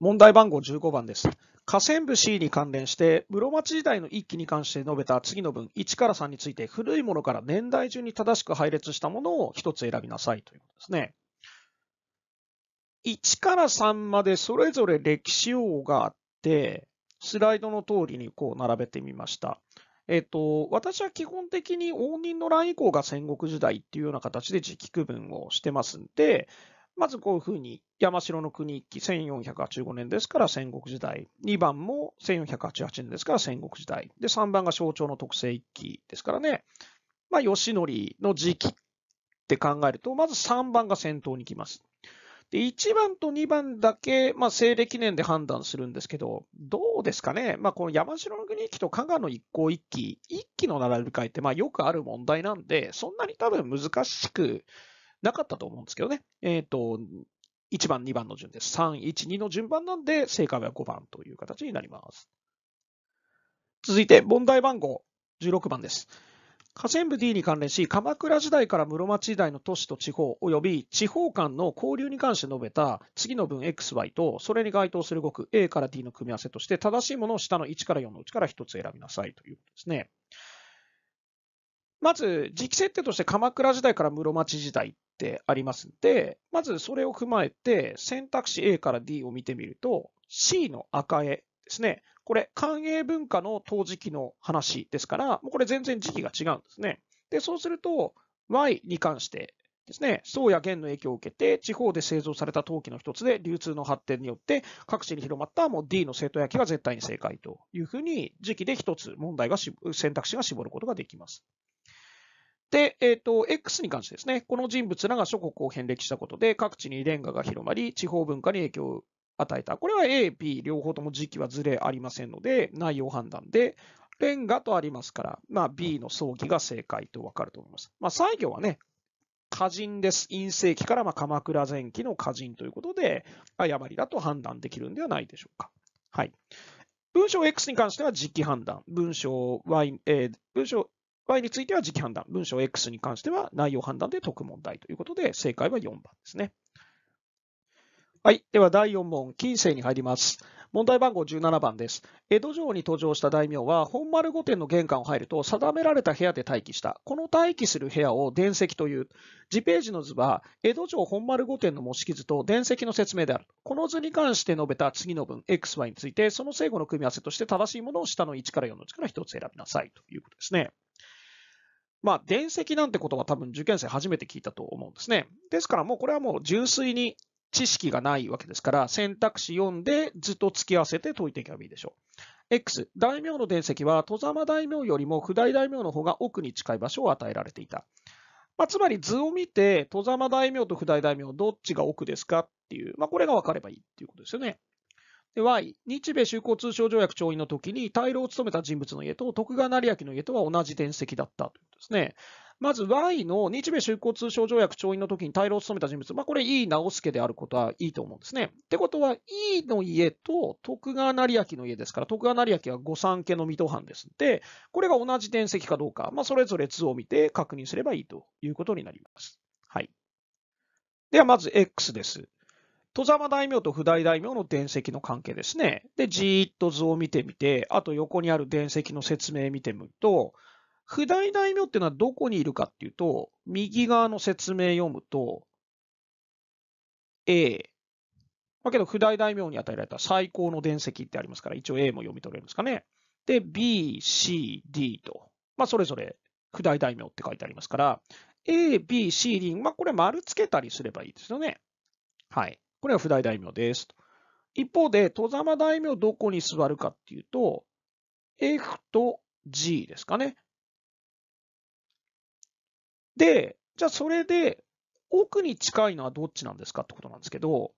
問題番号15番です。河川部 C に関連して、室町時代の一期に関して述べた次の文1から3について、古いものから年代順に正しく配列したものを1つ選びなさいということですね。1から3までそれぞれ歴史用があって、スライドの通りにこう並べてみました。えっ、と、私は基本的に応仁の乱以降が戦国時代っていうような形で時期区分をしてますんで、まずこういうふうに山城の国一揆1485年ですから戦国時代、2番も1488年ですから戦国時代、で3番が象徴の特性一揆ですからね、まあ、義則の時期って考えると、まず3番が先頭に来ます。で、1番と2番だけ、まあ、西暦年で判断するんですけど、どうですかね、まあ、この山城の国一揆と加賀の一向一揆、一揆の並び替えって、まあ、よくある問題なんで、そんなに多分難しくなかったと思うんですけどね。えっ、ー、と、1番、2番の順です。3、1、2の順番なんで、正解は5番という形になります。続いて、問題番号16番です。下線部 D に関連し、鎌倉時代から室町時代の都市と地方及び地方間の交流に関して述べた次の文 XY と、それに該当する語句 A から D の組み合わせとして、正しいものを下の1から4のうちから1つ選びなさいということですね。まず、時期設定として鎌倉時代から室町時代ってありますので、まずそれを踏まえて、選択肢 A から D を見てみると、C の赤絵ですね、これ、官営文化の陶磁器の話ですから、もうこれ全然時期が違うんですね。で、そうすると、Y に関してですね、宋や元の影響を受けて、地方で製造された陶器の一つで、流通の発展によって、各地に広まったもう D の生徒焼きが絶対に正解というふうに、時期で一つ問題がし、選択肢が絞ることができます。で、えっ、ー、と、X に関してですね、この人物らが諸国を遍歴したことで、各地にレンガが広まり、地方文化に影響与えた。これは A、B 両方とも時期はずれありませんので、内容判断で、レンガとありますから、まあ、B の葬儀が正解とわかると思います。まあ、最後はね、歌人です。陰性期からま鎌倉前期の歌人ということで、誤りだと判断できるんではないでしょうか。はい。文章 X に関しては時期判断。文章 Y、えー、文章 Y については時期判断。文章 X に関しては内容判断で解く問題ということで、正解は4番ですね。はい。では第4問、近世に入ります。問題番号17番です。江戸城に登場した大名は、本丸御殿の玄関を入ると、定められた部屋で待機した。この待機する部屋を伝石という。次ページの図は、江戸城本丸御殿の模式図と伝席の説明である。この図に関して述べた次の文、XY について、その正誤の組み合わせとして正しいものを下の1から4のうちから1つ選びなさいということですね。まあ、伝石なんてことは多分受験生初めて聞いたと思うんですね。ですからもうこれはもう純粋に知識がないわけですから、選択肢4で図と付き合わせて解いていけばいいでしょう。X、大名の伝石は、戸様大名よりも不大大名の方が奥に近い場所を与えられていた。まあ、つまり図を見て、戸様大名と不大大名、どっちが奥ですかっていう、まあ、これが分かればいいっていうことですよね。で Y、日米修好通商条約調印の時に、大老を務めた人物の家と徳川成明の家とは同じ伝石だったということですね。まず Y の日米修好通商条約調印の時に対応を務めた人物、まあ、これ、井伊直輔であることはいいと思うんですね。ってことは、井伊の家と徳川成明の家ですから、徳川成明は御三家の水戸藩ですで、これが同じ伝籍かどうか、まあ、それぞれ図を見て確認すればいいということになります。はい、では、まず X です。戸様大名と不代大名の伝石の関係ですね。で、じーっと図を見てみて、あと横にある伝石の説明見てみると、普代大名っていうのはどこにいるかっていうと、右側の説明読むと、A。まあ、けど、普代大名に与えられた最高の伝説ってありますから、一応 A も読み取れるんですかね。で、B、C、D と、まあ、それぞれ普代大名って書いてありますから、A、B、C、D、まあ、これ丸つけたりすればいいですよね。はい。これは普代大名です一方で、戸様大名どこに座るかっていうと、F と G ですかね。で、じゃあそれで、奥に近いのはどっちなんですかってことなんですけど、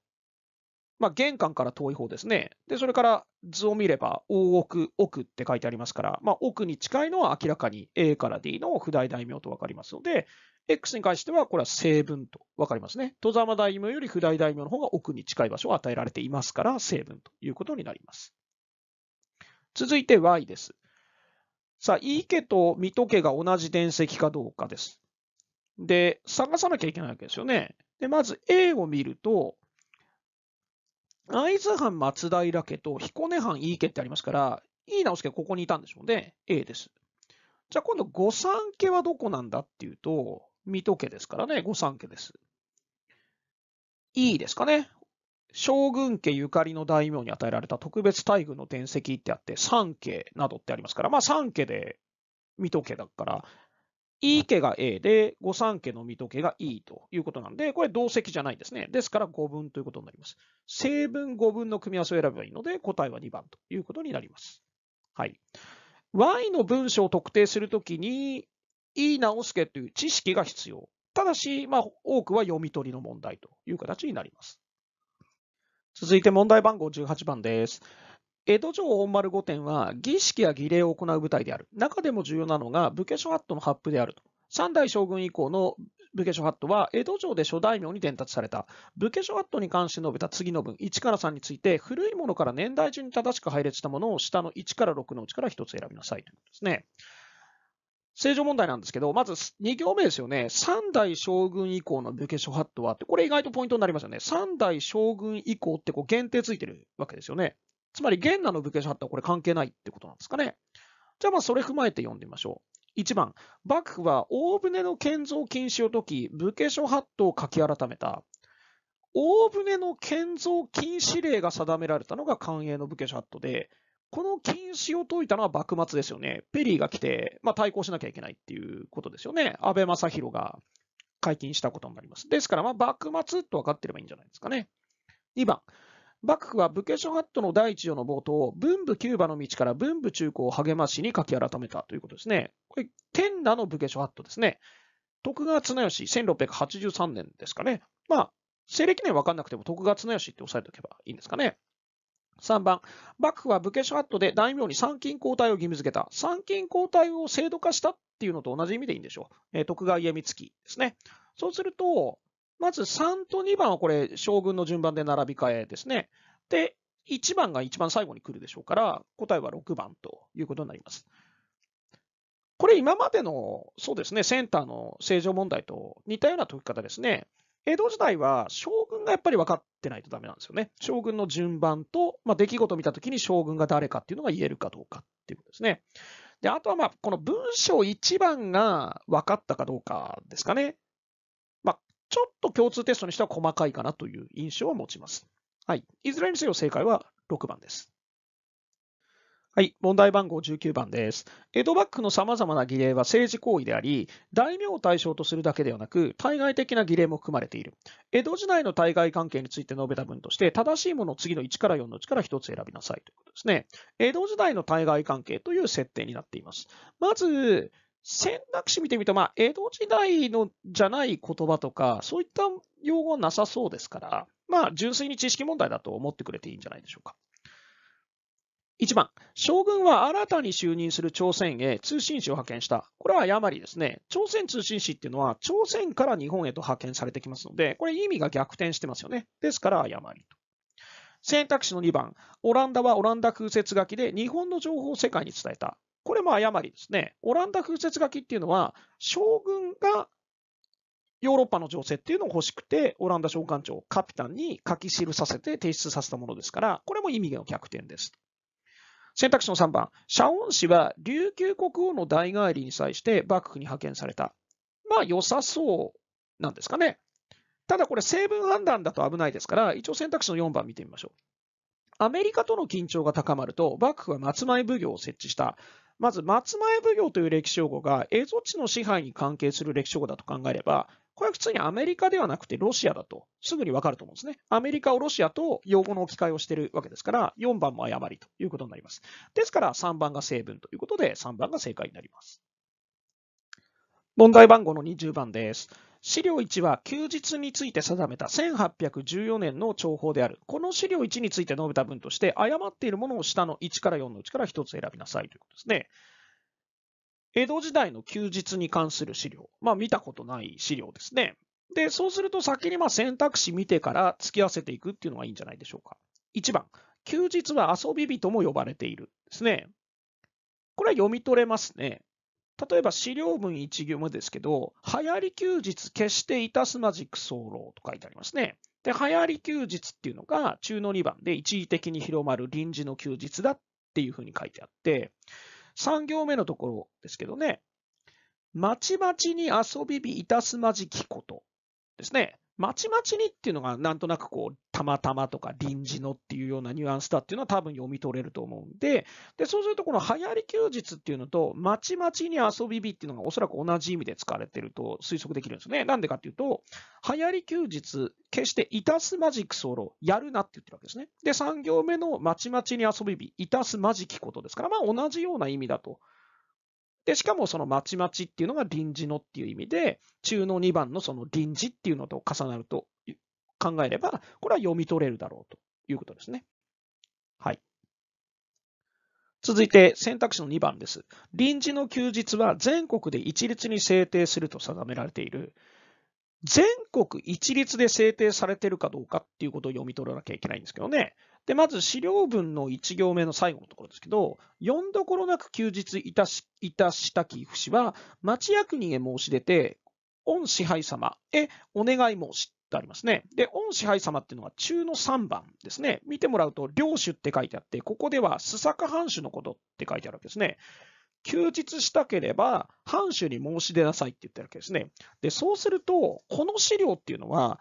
まあ、玄関から遠い方ですね。で、それから図を見れば、大奥、奥って書いてありますから、まあ、奥に近いのは明らかに A から D の不大大名と分かりますので、X に関しては、これは成分と分かりますね。戸様大名より不大大名の方が奥に近い場所を与えられていますから、成分ということになります。続いて Y です。さあ、井家と水戸家が同じ伝石かどうかです。で、探さなきゃいけないわけですよね。で、まず A を見ると、会津藩松平家と彦根藩伊家ってありますから、井伊直はここにいたんでしょうね。A です。じゃあ今度御三家はどこなんだっていうと、水戸家ですからね、御三家です。いいですかね。将軍家ゆかりの大名に与えられた特別待遇の典籍ってあって、三家などってありますから、まあ三家で水戸家だから、いい家が A で、御三家の水戸家が E ということなんで、これ同席じゃないですね。ですから5分ということになります。成分5分の組み合わせを選べばいいので、答えは2番ということになります。はい。Y の文章を特定するときに、E 直すけという知識が必要。ただし、まあ、多くは読み取りの問題という形になります。続いて問題番号18番です。江戸城本丸御殿は儀式や儀礼を行う舞台である。中でも重要なのが武家諸法度の発布であると。三代将軍以降の武家諸法度は江戸城で諸大名に伝達された。武家諸法度に関して述べた次の文、1から3について、古いものから年代順に正しく配列したものを下の1から6のうちから1つ選びなさいということですね。正常問題なんですけど、まず2行目ですよね。3代将軍以降の武家諸法度はって、これ意外とポイントになりますよね。3代将軍以降ってこう限定ついてるわけですよね。つまり、源那の武家者ってこれ関係ないってことなんですかね。じゃあまあそれ踏まえて読んでみましょう。1番、幕府は大船の建造禁止を解き、武家諸法度を書き改めた。大船の建造禁止令が定められたのが官営の武家諸法度で、この禁止を解いたのは幕末ですよね。ペリーが来て、まあ、対抗しなきゃいけないっていうことですよね。安倍正宏が解禁したことになります。ですから、幕末と分かってればいいんじゃないですかね。2番、幕府は武家諸法度の第一条の冒頭を文武キューバの道から文武中高を励ましに書き改めたということですね。これ、天羅の武家諸法度ですね。徳川綱吉、1683年ですかね。まあ、西暦年分かんなくても徳川綱吉って押さえておけばいいんですかね。3番、幕府は武家諸法度で大名に参勤交代を義務付けた。参勤交代を制度化したっていうのと同じ意味でいいんでしょう。徳川家光ですね。そうすると、まず3と2番はこれ、将軍の順番で並び替えですね。で、1番が一番最後に来るでしょうから、答えは6番ということになります。これ今までの、そうですね、センターの正常問題と似たような解き方ですね。江戸時代は将軍がやっぱり分かってないとダメなんですよね。将軍の順番と、まあ、出来事を見たときに将軍が誰かっていうのが言えるかどうかっていうことですね。で、あとはまあ、この文章1番が分かったかどうかですかね。ちょっと共通テストにしては細かいかなという印象を持ちます。はい。いずれにせよ正解は6番です。はい、問題番号19番です。江戸幕府のさまざまな儀礼は政治行為であり、大名を対象とするだけではなく、対外的な儀礼も含まれている。江戸時代の対外関係について述べた文として、正しいものを次の1から4のうちから1つ選びなさいということですね。江戸時代の対外関係という設定になっています。まず、選択肢見てみると、まあ、江戸時代のじゃない言葉とか、そういった用語はなさそうですから、まあ、純粋に知識問題だと思ってくれていいんじゃないでしょうか。1番、将軍は新たに就任する朝鮮へ通信使を派遣した。これは誤りですね。朝鮮通信使っていうのは、朝鮮から日本へと派遣されてきますので、これ意味が逆転してますよね。ですから誤りと。選択肢の2番、オランダはオランダ空説書きで日本の情報を世界に伝えた。これも誤りですね。オランダ風雪書きっていうのは、将軍がヨーロッパの情勢っていうのを欲しくて、オランダ商館長、カピタンに書き記させて提出させたものですから、これも意味の逆転です。選択肢の3番、謝恩氏は琉球国王の代替わりに際して幕府に派遣された。まあ、良さそうなんですかね。ただこれ、成分判断だと危ないですから、一応選択肢の4番見てみましょう。アメリカとの緊張が高まると、幕府は松前奉行を設置した。まず松前奉行という歴史用語が蝦夷地の支配に関係する歴史用語だと考えれば、これは普通にアメリカではなくてロシアだと、すぐにわかると思うんですね。アメリカをロシアと用語の置き換えをしているわけですから、4番も誤りということになります。ですから3番が成分ということで、3番が正解になります。問題番号の20番です。資料1は休日について定めた1814年の情法である。この資料1について述べた文として、誤っているものを下の1から4のうちから1つ選びなさいということですね。江戸時代の休日に関する資料。まあ見たことない資料ですね。で、そうすると先にま選択肢見てから付き合わせていくっていうのがいいんじゃないでしょうか。1番、休日は遊び人も呼ばれているですね。これは読み取れますね。例えば資料文1行目ですけど、流行り休日決していたすまじく候と書いてありますね。で、流行り休日っていうのが中の2番で一時的に広まる臨時の休日だっていうふうに書いてあって、3行目のところですけどね、まちまちに遊びびいたすまじきことですね。まちまちにっていうのが、なんとなくこう、たまたまとか臨時のっていうようなニュアンスだっていうのは多分読み取れると思うんで、で、そうするとこの流行り休日っていうのと、まちまちに遊び日っていうのがおそらく同じ意味で使われてると推測できるんですね。なんでかっていうと、流行り休日、決していたすまじくロ、やるなって言ってるわけですね。で、3行目のまちまちに遊び日、いたすまじきことですから、まあ同じような意味だとで、しかもそのまちまちっていうのが臨時のっていう意味で、中の2番のその臨時っていうのと重なると考えれば、これは読み取れるだろうということですね。はい。続いて選択肢の2番です。臨時の休日は全国で一律に制定すると定められている。全国一律で制定されてるかどうかっていうことを読み取らなきゃいけないんですけどね。で、まず資料文の1行目の最後のところですけど、読んどころなく休日いたし、いたしたき不死は、町役人へ申し出て、御支配様へお願い申しってありますね。で、御支配様っていうのが中の3番ですね。見てもらうと、領主って書いてあって、ここでは須坂藩主のことって書いてあるわけですね。休日したければ、藩主に申し出なさいって言ってるわけですね。で、そうすると、この資料っていうのは、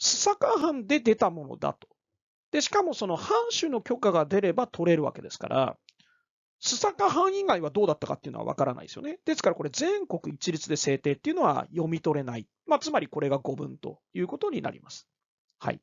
須坂藩で出たものだとで、しかもその藩主の許可が出れば取れるわけですから、須坂藩以外はどうだったかっていうのはわからないですよね。ですからこれ全国一律で制定っていうのは読み取れない。まあ、つまりこれが5分ということになります。はい。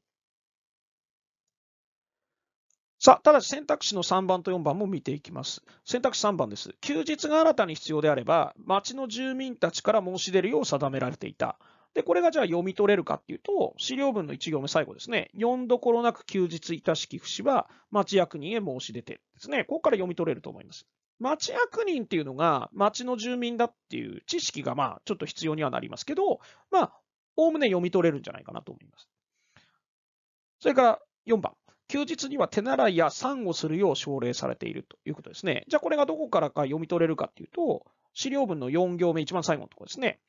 さあ、ただし選択肢の3番と4番も見ていきます。選択肢3番です。休日が新たに必要であれば、町の住民たちから申し出るよう定められていた。で、これがじゃあ読み取れるかっていうと、資料文の1行目最後ですね。読んどころなく休日いたしき節は、町役人へ申し出てですね。ここから読み取れると思います。町役人っていうのが、町の住民だっていう知識が、まあ、ちょっと必要にはなりますけど、まあ、おおむね読み取れるんじゃないかなと思います。それから4番。休日には手習いや産をするよう奨励されているということですね。じゃあこれがどこからか読み取れるかっていうと、資料文の4行目一番最後のところですね。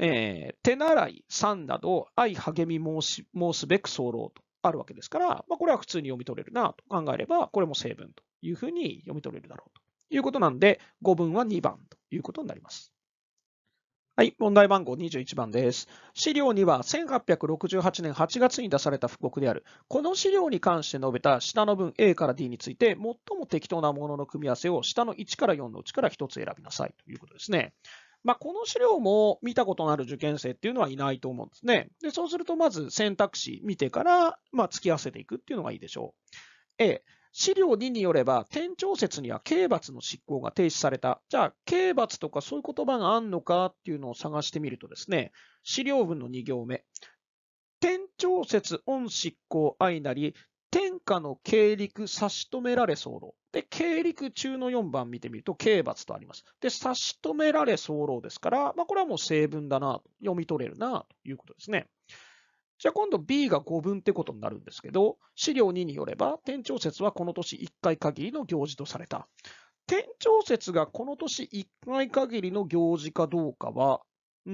えー、手習い、三など、愛励み申し申すべく候とあるわけですから、まあ、これは普通に読み取れるなと考えれば、これも成分というふうに読み取れるだろうということなんで、語文は2番ということになります。はい、問題番号21番です。資料には1868年8月に出された布告である。この資料に関して述べた下の文 A から D について、最も適当なものの組み合わせを下の1から4のうちから1つ選びなさいということですね。まあ、この資料も見たことのある受験生っていうのはいないと思うんですね。で、そうするとまず選択肢見てから、まあ、付き合わせていくっていうのがいいでしょう。A、資料2によれば、転調説には刑罰の執行が停止された。じゃあ、刑罰とかそういう言葉があるのかっていうのを探してみるとですね、資料文の2行目。転調説、恩執行、愛なり、天下の経陸差し止められ候。で、経陸中の4番見てみると、刑罰とあります。で、差し止められ候ですから、まあ、これはもう成分だな、読み取れるな、ということですね。じゃあ今度 B が5分ってことになるんですけど、資料2によれば、天朝説はこの年1回限りの行事とされた。天朝説がこの年1回限りの行事かどうかは、うー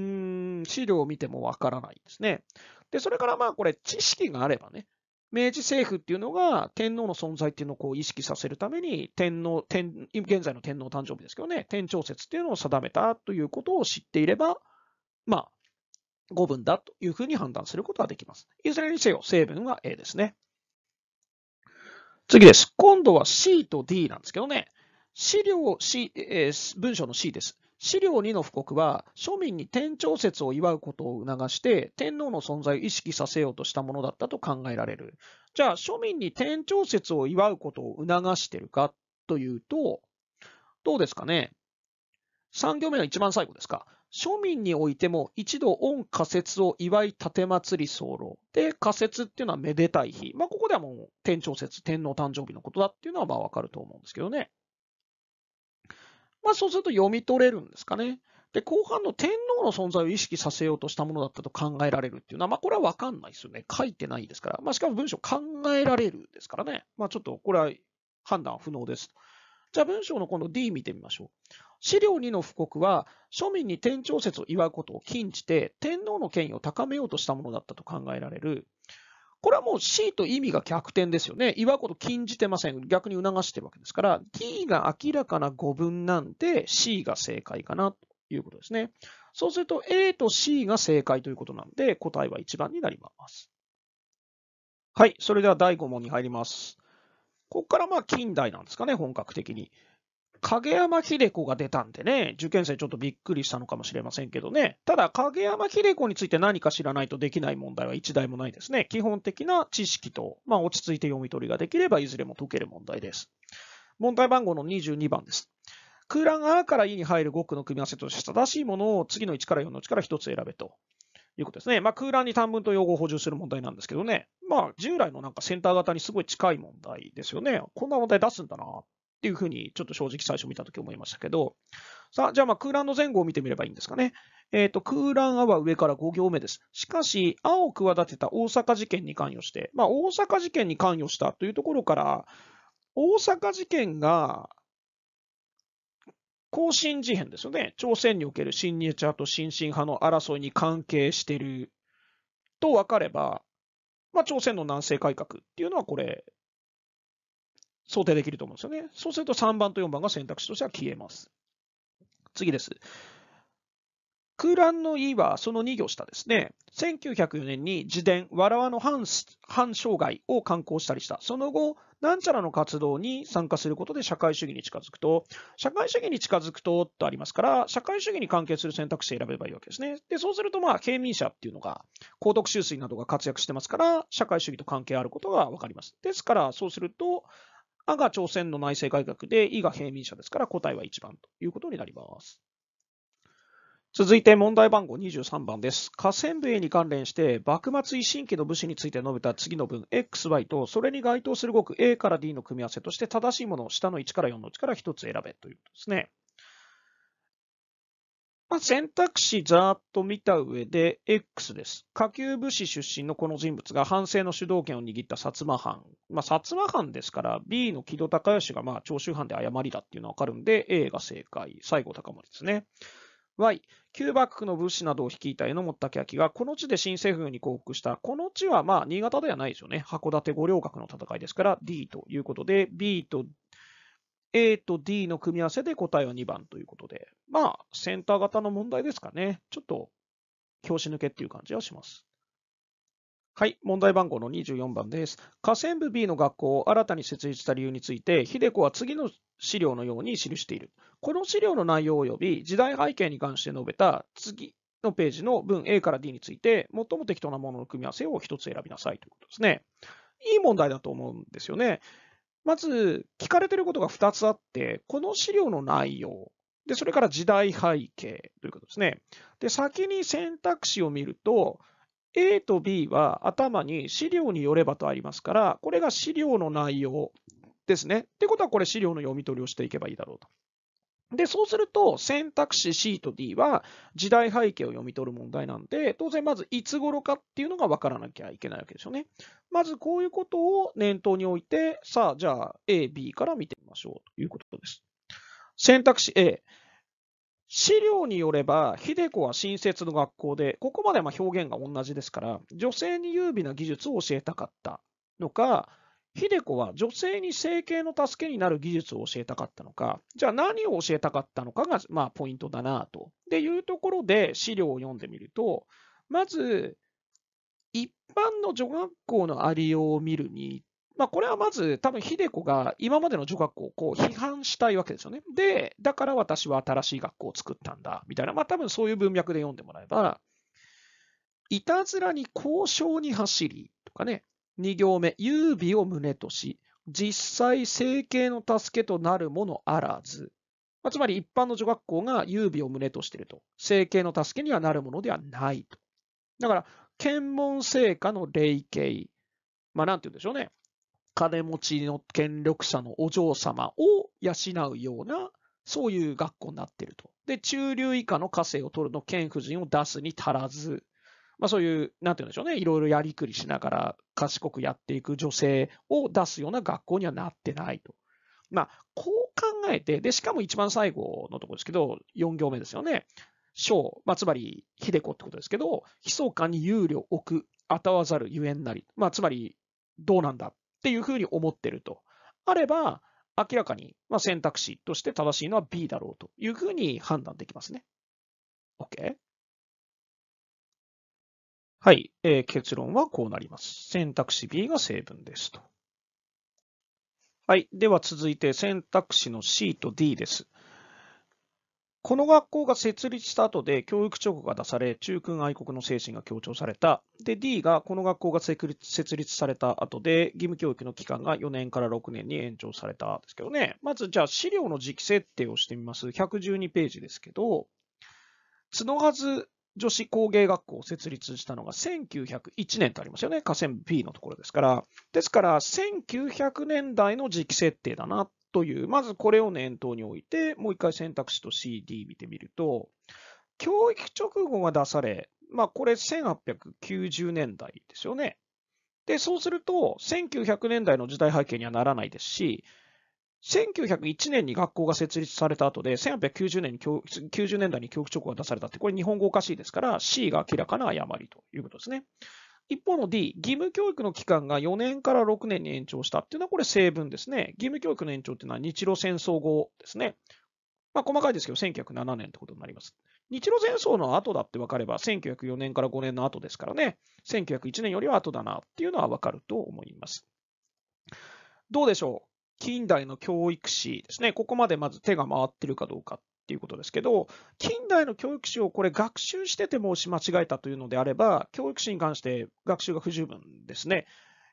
ん、資料を見てもわからないですね。で、それからまあこれ知識があればね、明治政府っていうのが天皇の存在っていうのをこう意識させるために天皇天、現在の天皇誕生日ですけどね、天朝説っていうのを定めたということを知っていれば、まあ、語文だというふうに判断することはできます。いずれにせよ、成分は A ですね。次です。今度は C と D なんですけどね。資料 C、えー、文章の C です。資料2の布告は、庶民に天朝説を祝うことを促して、天皇の存在を意識させようとしたものだったと考えられる。じゃあ、庶民に天朝説を祝うことを促してるかというと、どうですかね。3行目の一番最後ですか。庶民においても一度御仮説を祝い立祭り候。で、仮説っていうのはめでたい日。まあ、ここではもう天朝説、天皇誕生日のことだっていうのはまあわかると思うんですけどね。まあ、そうすると読み取れるんですかね。で、後半の天皇の存在を意識させようとしたものだったと考えられるっていうのは、まあ、これはわかんないですよね。書いてないですから。まあ、しかも文章考えられるですからね。まあ、ちょっとこれは判断不能です。じゃあ文章のこの D 見てみましょう。資料2の布告は、庶民に天朝説を祝うことを禁じて、天皇の権威を高めようとしたものだったと考えられる。これはもう C と意味が逆転ですよね。祝うこと禁じてません。逆に促してるわけですから、D が明らかな語文なんで C が正解かなということですね。そうすると A と C が正解ということなんで、答えは1番になります。はい、それでは第5問に入ります。ここからまあ近代なんですかね、本格的に。影山秀子が出たんでね、受験生ちょっとびっくりしたのかもしれませんけどね。ただ、影山秀子について何か知らないとできない問題は一台もないですね。基本的な知識と、まあ、落ち着いて読み取りができれば、いずれも解ける問題です。問題番号の22番です。空欄がから E に入る語句の組み合わせとして正しいものを次の1から4のうちから1つ選べと。いうことですね。まあ、空欄に短文と用語を補充する問題なんですけどね。まあ、従来のなんかセンター型にすごい近い問題ですよね。こんな問題出すんだなっっていうふうに、ちょっと正直最初見たとき思いましたけど、さあ、じゃあ、まあ、空欄の前後を見てみればいいんですかね。えっ、ー、と、空欄は上から5行目です。しかし、青を企てた大阪事件に関与して、まあ、大阪事件に関与したというところから、大阪事件が、更新事変ですよね。朝鮮における侵日派と新進派の争いに関係してると分かれば、まあ、朝鮮の南西改革っていうのはこれ、想定できると思うんですよね。そうすると3番と4番が選択肢としては消えます。次です。空欄の「い」はその2行下ですね。1904年に自伝「わらわの反障害を刊行したりした。その後、なんちゃらの活動に参加することで社会主義に近づくと、社会主義に近づくととありますから、社会主義に関係する選択肢を選べばいいわけですね。で、そうすると、まあ、経民者っていうのが、高徳修水などが活躍してますから、社会主義と関係あることがわかります。ですから、そうすると、あが朝鮮の内政改革で、イが平民者ですから答えは1番ということになります。続いて問題番号23番です。河川部 A に関連して、幕末維新期の武士について述べた次の文、XY と、それに該当する語句 A から D の組み合わせとして正しいものを下の1から4のうちから1つ選べということですね。まあ、選択肢ざーっと見た上で X です。下級武士出身のこの人物が反政の主導権を握った薩摩藩。まあ、薩摩藩ですから B の木戸孝允がまあ長州藩で誤りだっていうのはわかるんで A が正解。西郷隆盛ですね。Y、旧幕府の武士などを率いた榎本武明が、この地で新政府に降伏した、この地はまあ新潟ではないですよね、函館五稜郭の戦いですから、D ということで、B と A と D の組み合わせで答えは2番ということで、まあ、センター型の問題ですかね。ちょっと、拍子抜けっていう感じはします。はい、問題番号の24番です。河川部 B の学校を新たに設立した理由について、秀子は次の資料のように記している。この資料の内容及び時代背景に関して述べた次のページの文 A から D について、最も適当なものの組み合わせを1つ選びなさいということですね。いい問題だと思うんですよね。まず、聞かれてることが2つあって、この資料の内容、で、それから時代背景ということですね。で、先に選択肢を見ると、A と B は頭に資料によればとありますから、これが資料の内容ですね。ってことは、これ資料の読み取りをしていけばいいだろうと。で、そうすると選択肢 C と D は時代背景を読み取る問題なんで、当然まずいつ頃かっていうのが分からなきゃいけないわけですよね。まずこういうことを念頭に置いて、さあ、じゃあ A、B から見てみましょうということです。選択肢 A。資料によれば、秀子は新設の学校で、ここまでま表現が同じですから、女性に優美な技術を教えたかったのか、秀子は女性に整形の助けになる技術を教えたかったのか、じゃあ何を教えたかったのかが、まあ、ポイントだなと。でいうところで資料を読んでみると、まず、一般の女学校のありようを見るに、まあ、これはまず多分秀子が今までの女学校をこう批判したいわけですよね。で、だから私は新しい学校を作ったんだ、みたいな、まあ、多分そういう文脈で読んでもらえば、いたずらに交渉に走りとかね、2行目、優美を胸とし、実際生計の助けとなるものあらず。まあ、つまり一般の女学校が優美を胸としていると。生計の助けにはなるものではないと。だから、検問成果の霊形。まあ、なんて言うんでしょうね。金持ちの権力者のお嬢様を養うような、そういう学校になっていると。で、中流以下の家政を取るの、剣夫人を出すに足らず。まあ、そういう、なんていうんでしょうね、いろいろやりくりしながら賢くやっていく女性を出すような学校にはなってないと。まあ、こう考えて、で、しかも一番最後のところですけど、4行目ですよね。小、まあ、つまり、秀子ってことですけど、密かに憂慮置く、あたわざるゆえんなり、まあ、つまり、どうなんだっていうふうに思ってると。あれば、明らかに、まあ、選択肢として正しいのは B だろうというふうに判断できますね。OK? はい、えー、結論はこうなります。選択肢 B が成分ですと。はい、では続いて選択肢の C と D です。この学校が設立した後で教育直後が出され、中君愛国の精神が強調された。で、D がこの学校が設立された後で、義務教育の期間が4年から6年に延長されたですけどね。まず、じゃあ資料の時期設定をしてみます。112ページですけど、角はず女子工芸学校を設立したのが1901年とありますよね。河川 B のところですから。ですから、1900年代の時期設定だなという、まずこれを念頭に置いて、もう一回選択肢と CD 見てみると、教育直後が出され、まあこれ1890年代ですよね。で、そうすると、1900年代の時代背景にはならないですし、1901年に学校が設立された後で、1890年に教90年代に教育勅語が出されたって、これ日本語おかしいですから、C が明らかな誤りということですね。一方の D、義務教育の期間が4年から6年に延長したっていうのは、これ成分ですね。義務教育の延長っていうのは日露戦争後ですね。まあ、細かいですけど、1907年ってことになります。日露戦争の後だって分かれば、1904年から5年の後ですからね、1901年よりは後だなっていうのは分かると思います。どうでしょう近代の教育史ですね、ここまでまず手が回ってるかどうかっていうことですけど、近代の教育史をこれ学習しててもし間違えたというのであれば、教育史に関して学習が不十分ですね。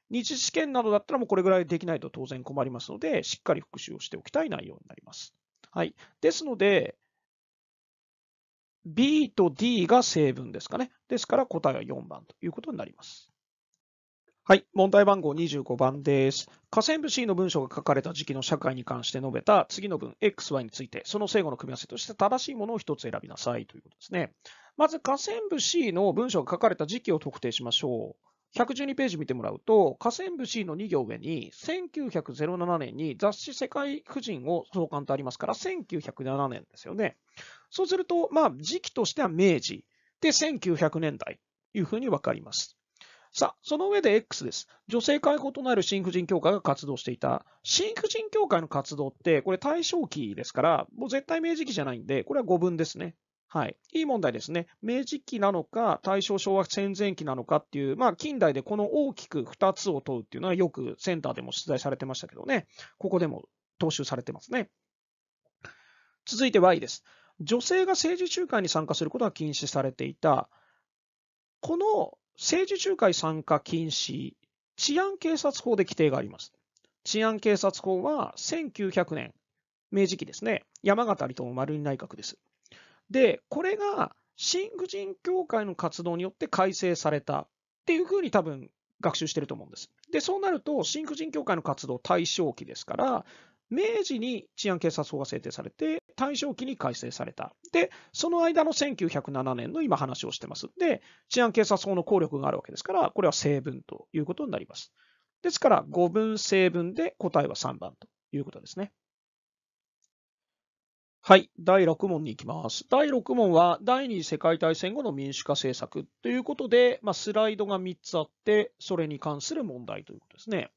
日次試験などだったらもうこれぐらいできないと当然困りますので、しっかり復習をしておきたい内容になります。はい。ですので、B と D が成分ですかね。ですから答えは4番ということになります。はい、問題番号25番です。下線部 C の文章が書かれた時期の社会に関して述べた次の文 XY について、その正誤の組み合わせとして正しいものを1つ選びなさいということですね。まず、下線部 C の文章が書かれた時期を特定しましょう。112ページ見てもらうと、下線部 C の2行上に、1907年に雑誌世界婦人を創刊とありますから、1907年ですよね。そうすると、まあ、時期としては明治。で、1900年代というふうに分かります。さあ、その上で X です。女性解放となる新婦人協会が活動していた。新婦人協会の活動って、これ大正期ですから、もう絶対明治期じゃないんで、これは語文ですね。はい。いい問題ですね。明治期なのか、大正昭和戦前期なのかっていう、まあ、近代でこの大きく2つを問うっていうのはよくセンターでも出題されてましたけどね。ここでも踏襲されてますね。続いて Y です。女性が政治中間に参加することは禁止されていた。この政治仲介参加禁止治安警察法で規定があります。治安警察法は1900年、明治期ですね、山形離島丸井内閣です。で、これが新婦人協会の活動によって改正されたっていうふうに多分学習してると思うんです。で、そうなると、新婦人協会の活動対象期ですから、明治に治安警察法が制定されて、大正期に改正された。で、その間の1907年の今話をしてます。で、治安警察法の効力があるわけですから、これは成分ということになります。ですから、5分成分で答えは3番ということですね。はい。第6問に行きます。第6問は、第二次世界大戦後の民主化政策ということで、まあ、スライドが3つあって、それに関する問題ということですね。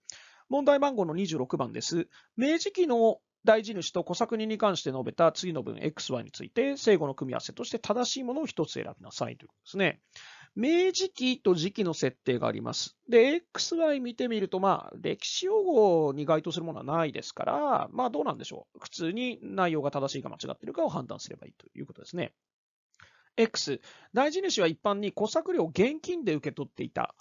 問題番号の26番です。明治期の大事主と小作人に関して述べた次の文 XY について、正誤の組み合わせとして正しいものを1つ選びなさいということですね。明治期と時期の設定があります。で、XY 見てみると、まあ、歴史用語に該当するものはないですから、まあ、どうなんでしょう。普通に内容が正しいか間違っているかを判断すればいいということですね。X、大事主は一般に小作料を現金で受け取っていた。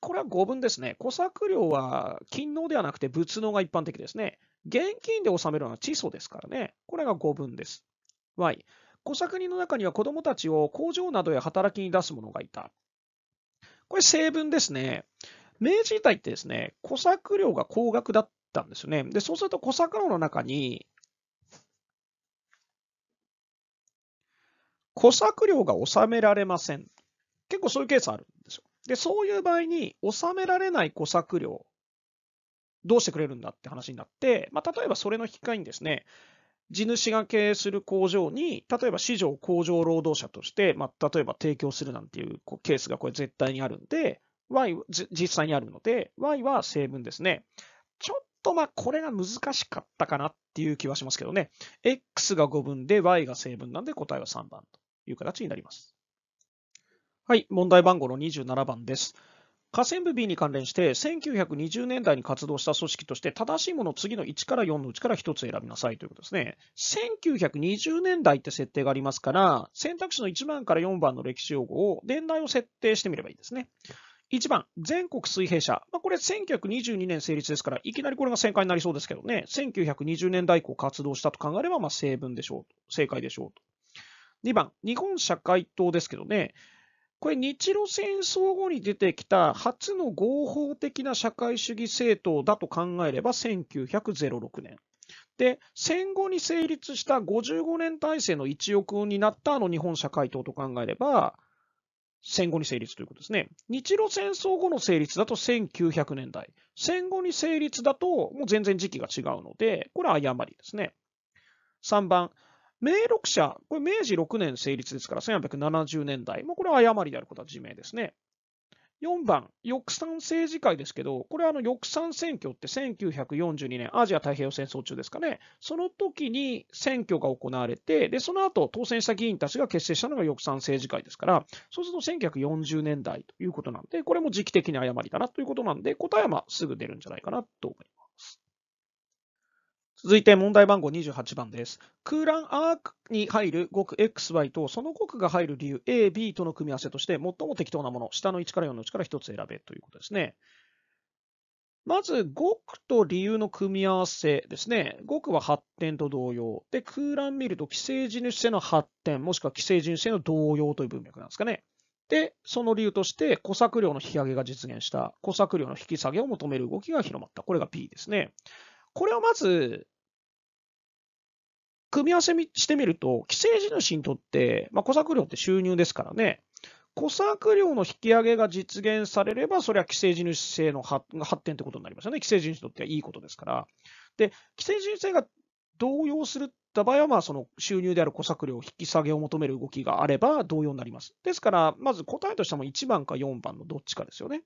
これは語文ですね。小作料は勤納ではなくて物能が一般的ですね。現金で納めるのは窒素ですからね。これが語文です。Y。小作人の中には子供たちを工場などへ働きに出す者がいた。これ成分ですね。明治時代ってですね、小作料が高額だったんですよね。で、そうすると小作料の中に、小作料が納められません。結構そういうケースあるんですよ。で、そういう場合に、納められない小作料どうしてくれるんだって話になって、まあ、例えばそれの引き換えにですね、地主が経営する工場に、例えば市場工場労働者として、まあ、例えば提供するなんていうケースがこれ絶対にあるんで、Y、実際にあるので、Y は成分ですね。ちょっとまあこれが難しかったかなっていう気はしますけどね。X が5分で Y が成分なんで答えは3番という形になります。はい、問題番号の27番です。河川部 B に関連して、1920年代に活動した組織として、正しいものを次の1から4のうちから1つ選びなさいということですね。1920年代って設定がありますから、選択肢の1番から4番の歴史用語を、年代を設定してみればいいですね。1番、全国水平社。まあ、これ1922年成立ですから、いきなりこれが正解になりそうですけどね、1920年代以降活動したと考えれば、まあ、正でしょう正解でしょう2番、日本社会党ですけどね、これ、日露戦争後に出てきた初の合法的な社会主義政党だと考えれば1906年。で、戦後に成立した55年体制の一翼になったあの日本社会党と考えれば、戦後に成立ということですね。日露戦争後の成立だと1900年代、戦後に成立だともう全然時期が違うので、これは誤りですね。3番、明録者、これ明治6年成立ですから1870年代、もうこれは誤りであることは自明ですね。4番、翼賛政治会ですけど、これはあの翼賛選挙って1942年、アジア太平洋戦争中ですかね、その時に選挙が行われて、でその後当選した議員たちが結成したのが翼賛政治会ですから、そうすると1940年代ということなんで、これも時期的に誤りだなということなんで、答えはすぐ出るんじゃないかなと思います。続いて問題番号28番です。空欄ークに入る語句 XY とその語句が入る理由 A、B との組み合わせとして最も適当なもの、下の1から4のうちから1つ選べということですね。まず語句と理由の組み合わせですね。語句は発展と同様。で、空欄見ると寄生地主性の発展、もしくは寄生地主性の同様という文脈なんですかね。で、その理由として小作量の引き上げが実現した、小作量の引き下げを求める動きが広まった。これが B ですね。これをまず、組み合わせしてみると、既成地主にとって、まあ、小作料って収入ですからね、小作料の引き上げが実現されれば、それは既成地主制の発展ってことになりますよね。既成地主にとってはいいことですから。で、既成地主制が動揺するった場合は、まあ、その収入である小作料を引き下げを求める動きがあれば同様になります。ですから、まず答えとしても1番か4番のどっちかですよね。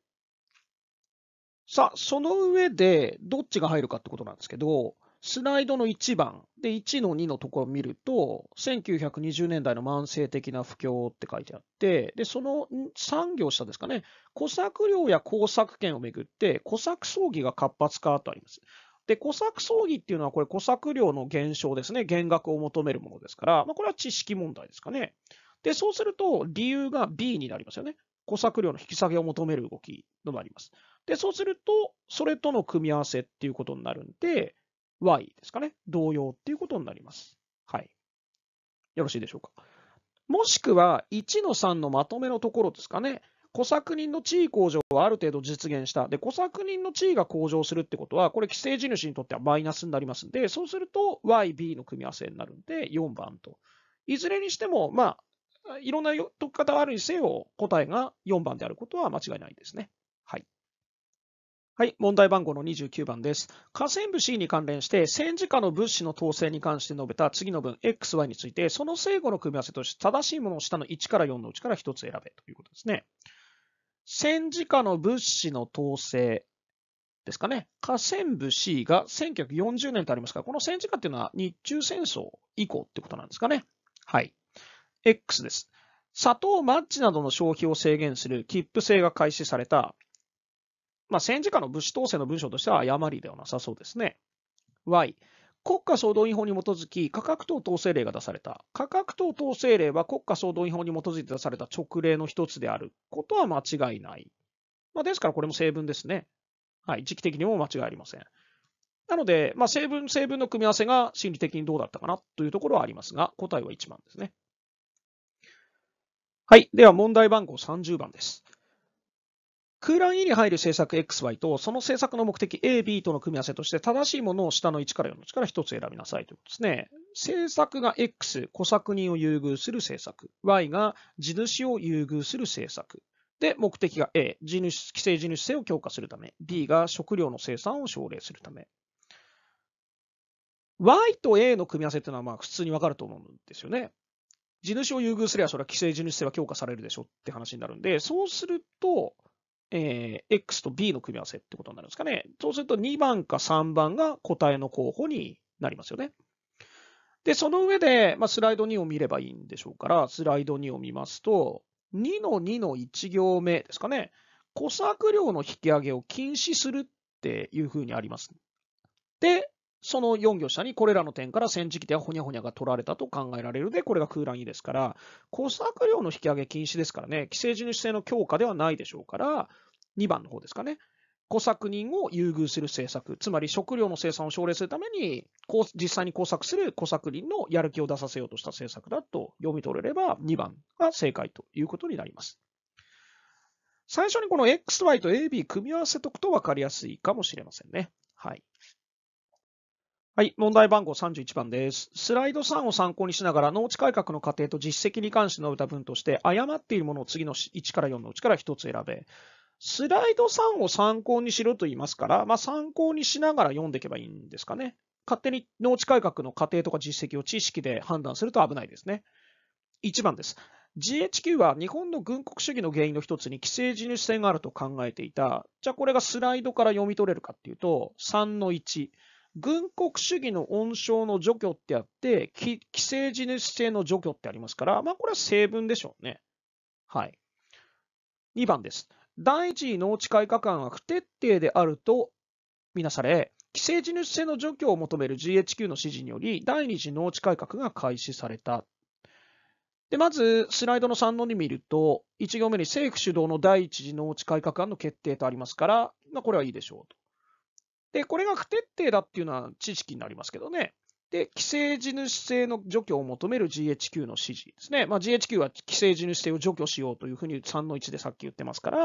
さあ、その上で、どっちが入るかってことなんですけど、スライドの1番で1の2のところを見ると、1920年代の慢性的な不況って書いてあって、で、その3行下ですかね、小作料や工作権をめぐって、小作葬儀が活発化とあります。で、小作葬儀っていうのは、これ、小作料の減少ですね、減額を求めるものですから、まあ、これは知識問題ですかね。で、そうすると、理由が B になりますよね。小作料の引き下げを求める動きとなります。で、そうすると、それとの組み合わせっていうことになるんで、y ですかね。同様っていうことになります。はい。よろしいでしょうか。もしくは、1の3のまとめのところですかね。小作人の地位向上はある程度実現した。で、小作人の地位が向上するってことは、これ、既成地主にとってはマイナスになりますんで、そうすると、YB の組み合わせになるんで、4番と。いずれにしても、まあ、いろんな解き方があるにせよ、答えが4番であることは間違いないですね。はい、問題番号の29番です。河川部 C に関連して、戦時下の物資の統制に関して述べた次の文 XY について、その正誤の組み合わせとして正しいものを下の1から4のうちから1つ選べということですね。戦時下の物資の統制ですかね。河川部 C が1940年とありますから、この戦時下っていうのは日中戦争以降ってことなんですかね。はい。X です。砂糖、マッチなどの消費を制限する切符制が開始されたまあ、戦時下の武士統制の文章としては誤りではなさそうですね。Y、国家総動員法に基づき価格等統制令が出された。価格等統制令は国家総動員法に基づいて出された直令の一つであることは間違いない。まあ、ですからこれも成分ですね。はい、時期的にも間違いありません。なので、まあ、成分、成分の組み合わせが心理的にどうだったかなというところはありますが、答えは1番ですね。はい。では問題番号30番です。空欄 E に入る政策 XY と、その政策の目的 A、B との組み合わせとして、正しいものを下の1から4の力から1つ選びなさいということですね。政策が X、小作人を優遇する政策。Y が地主を優遇する政策。で、目的が A、地主規制地主制を強化するため。B が食料の生産を奨励するため。Y と A の組み合わせっていうのはまあ普通にわかると思うんですよね。地主を優遇すれば、それは規制地主制は強化されるでしょって話になるんで、そうすると、えー、X と B の組み合わせってことになるんですかね。そうすると2番か3番が答えの候補になりますよね。で、その上で、まあ、スライド2を見ればいいんでしょうから、スライド2を見ますと、2の2の1行目ですかね。小作量の引き上げを禁止するっていうふうにあります。で、その4行下にこれらの点から戦時期ではほにゃほにゃが取られたと考えられるで、これが空欄2ですから、小作量の引き上げ禁止ですからね、既成地主制の強化ではないでしょうから、2番の方ですかね。小作人を優遇する政策、つまり食料の生産を奨励するために、実際に工作する小作人のやる気を出させようとした政策だと読み取れれば、2番が正解ということになります。最初にこの XY と AB 組み合わせとくと分かりやすいかもしれませんね。はい。はい、問題番号31番です。スライド3を参考にしながら、農地改革の過程と実績に関して述べた文として、誤っているものを次の1から4のうちから1つ選べ。スライド3を参考にしろと言いますから、まあ、参考にしながら読んでいけばいいんですかね。勝手に農地改革の過程とか実績を知識で判断すると危ないですね。1番です。GHQ は日本の軍国主義の原因の一つに既成地主性があると考えていた。じゃあこれがスライドから読み取れるかっていうと、3の1。軍国主義の温床の除去ってあって、既成地主性の除去ってありますから、まあこれは成分でしょうね。はい。2番です。第一農地改革案は不徹底であるとみなされ、規制地主制の除去を求める GHQ の指示により、第二次農地改革が開始された。でまず、スライドの3の2見ると、1行目に政府主導の第一次農地改革案の決定とありますから、まあ、これはいいでしょうと。で、これが不徹底だっていうのは知識になりますけどね。で、規制地主制の除去を求める GHQ の指示ですね。まあ、GHQ は規制地主制を除去しようというふうに3の1でさっき言ってますから、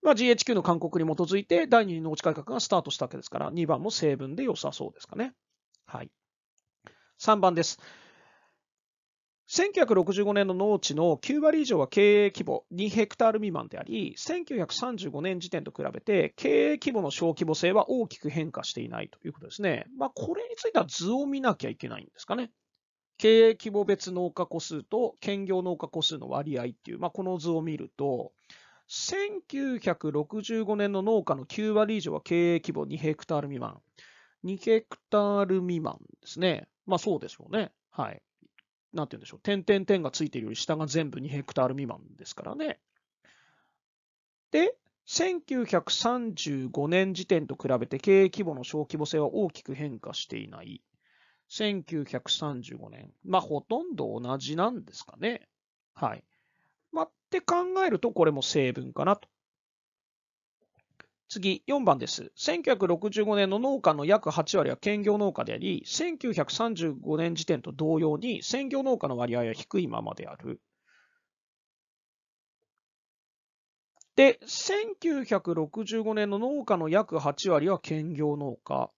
まあ、GHQ の勧告に基づいて第2の農地改革がスタートしたわけですから、2番も成分で良さそうですかね。はい。3番です。1965年の農地の9割以上は経営規模2ヘクタール未満であり、1935年時点と比べて経営規模の小規模性は大きく変化していないということですね。まあ、これについては図を見なきゃいけないんですかね。経営規模別農家個数と兼業農家個数の割合っていう、まあ、この図を見ると、1965年の農家の9割以上は経営規模2ヘクタール未満。2ヘクタール未満ですね。まあそうでしょうね。はい。なんて言うんでしょう、点点点がついているより下が全部2ヘクタール未満ですからね。で、1935年時点と比べて経営規模の小規模性は大きく変化していない。1935年。まあ、ほとんど同じなんですかね。はい。まあ、って考えると、これも成分かなと次、4番です。1965年の農家の約8割は兼業農家であり、1935年時点と同様に専業農家の割合は低いままである。で、1965年の農家の約8割は兼業農家。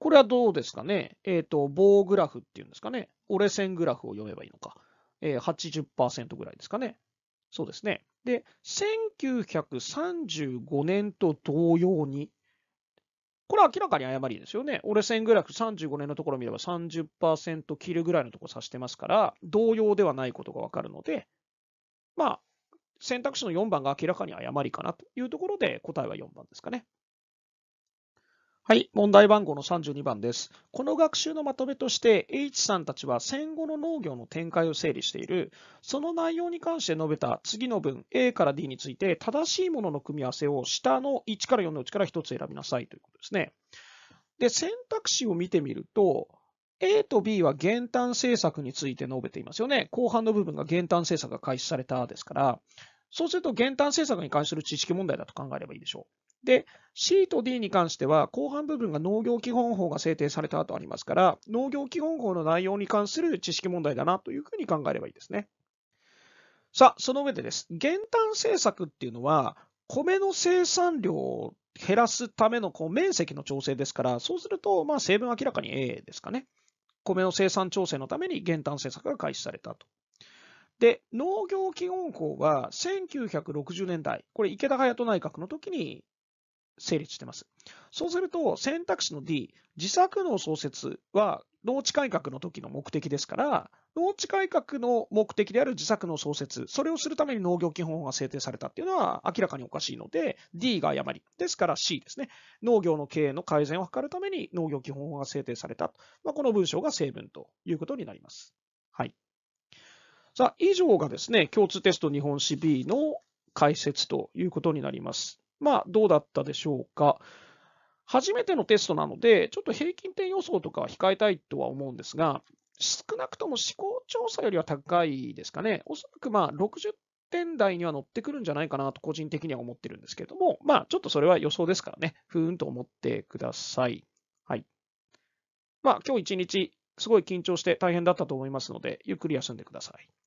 これはどうですかねえっ、ー、と、棒グラフっていうんですかね折れ線グラフを読めばいいのか。えー、80%ぐらいですかね。そうですね。で、1935年と同様に、これは明らかに誤りですよね。折れ線グラフ35年のところを見れば30%切るぐらいのところを指してますから、同様ではないことがわかるので、まあ、選択肢の4番が明らかに誤りかなというところで、答えは4番ですかね。はい、問題番号の32番です。この学習のまとめとして、H さんたちは戦後の農業の展開を整理している。その内容に関して述べた次の文、A から D について、正しいものの組み合わせを下の1から4のうちから1つ選びなさいということですね。で、選択肢を見てみると、A と B は減反政策について述べていますよね。後半の部分が減反政策が開始されたですから、そうすると減反政策に関する知識問題だと考えればいいでしょう。で、C と D に関しては、後半部分が農業基本法が制定された後ありますから、農業基本法の内容に関する知識問題だなというふうに考えればいいですね。さあ、その上でです。減反政策っていうのは、米の生産量を減らすためのこう面積の調整ですから、そうすると、まあ、成分明らかに A ですかね。米の生産調整のために減反政策が開始されたと。で、農業基本法は1960年代、これ池田隼人内閣の時に成立してます。そうすると、選択肢の D、自作の創設は農地改革の時の目的ですから、農地改革の目的である自作の創設、それをするために農業基本法が制定されたっていうのは明らかにおかしいので、D が誤り。ですから C ですね。農業の経営の改善を図るために農業基本法が制定された。まあ、この文章が成分ということになります。はい。さあ、以上がですね、共通テスト日本史 B の解説ということになります。まあ、どうだったでしょうか。初めてのテストなので、ちょっと平均点予想とかは控えたいとは思うんですが、少なくとも思考調査よりは高いですかね。おそらくまあ60点台には乗ってくるんじゃないかなと個人的には思ってるんですけれども、まあちょっとそれは予想ですからね、ふーんと思ってください。はい。まあ今日一日、すごい緊張して大変だったと思いますので、ゆっくり休んでください。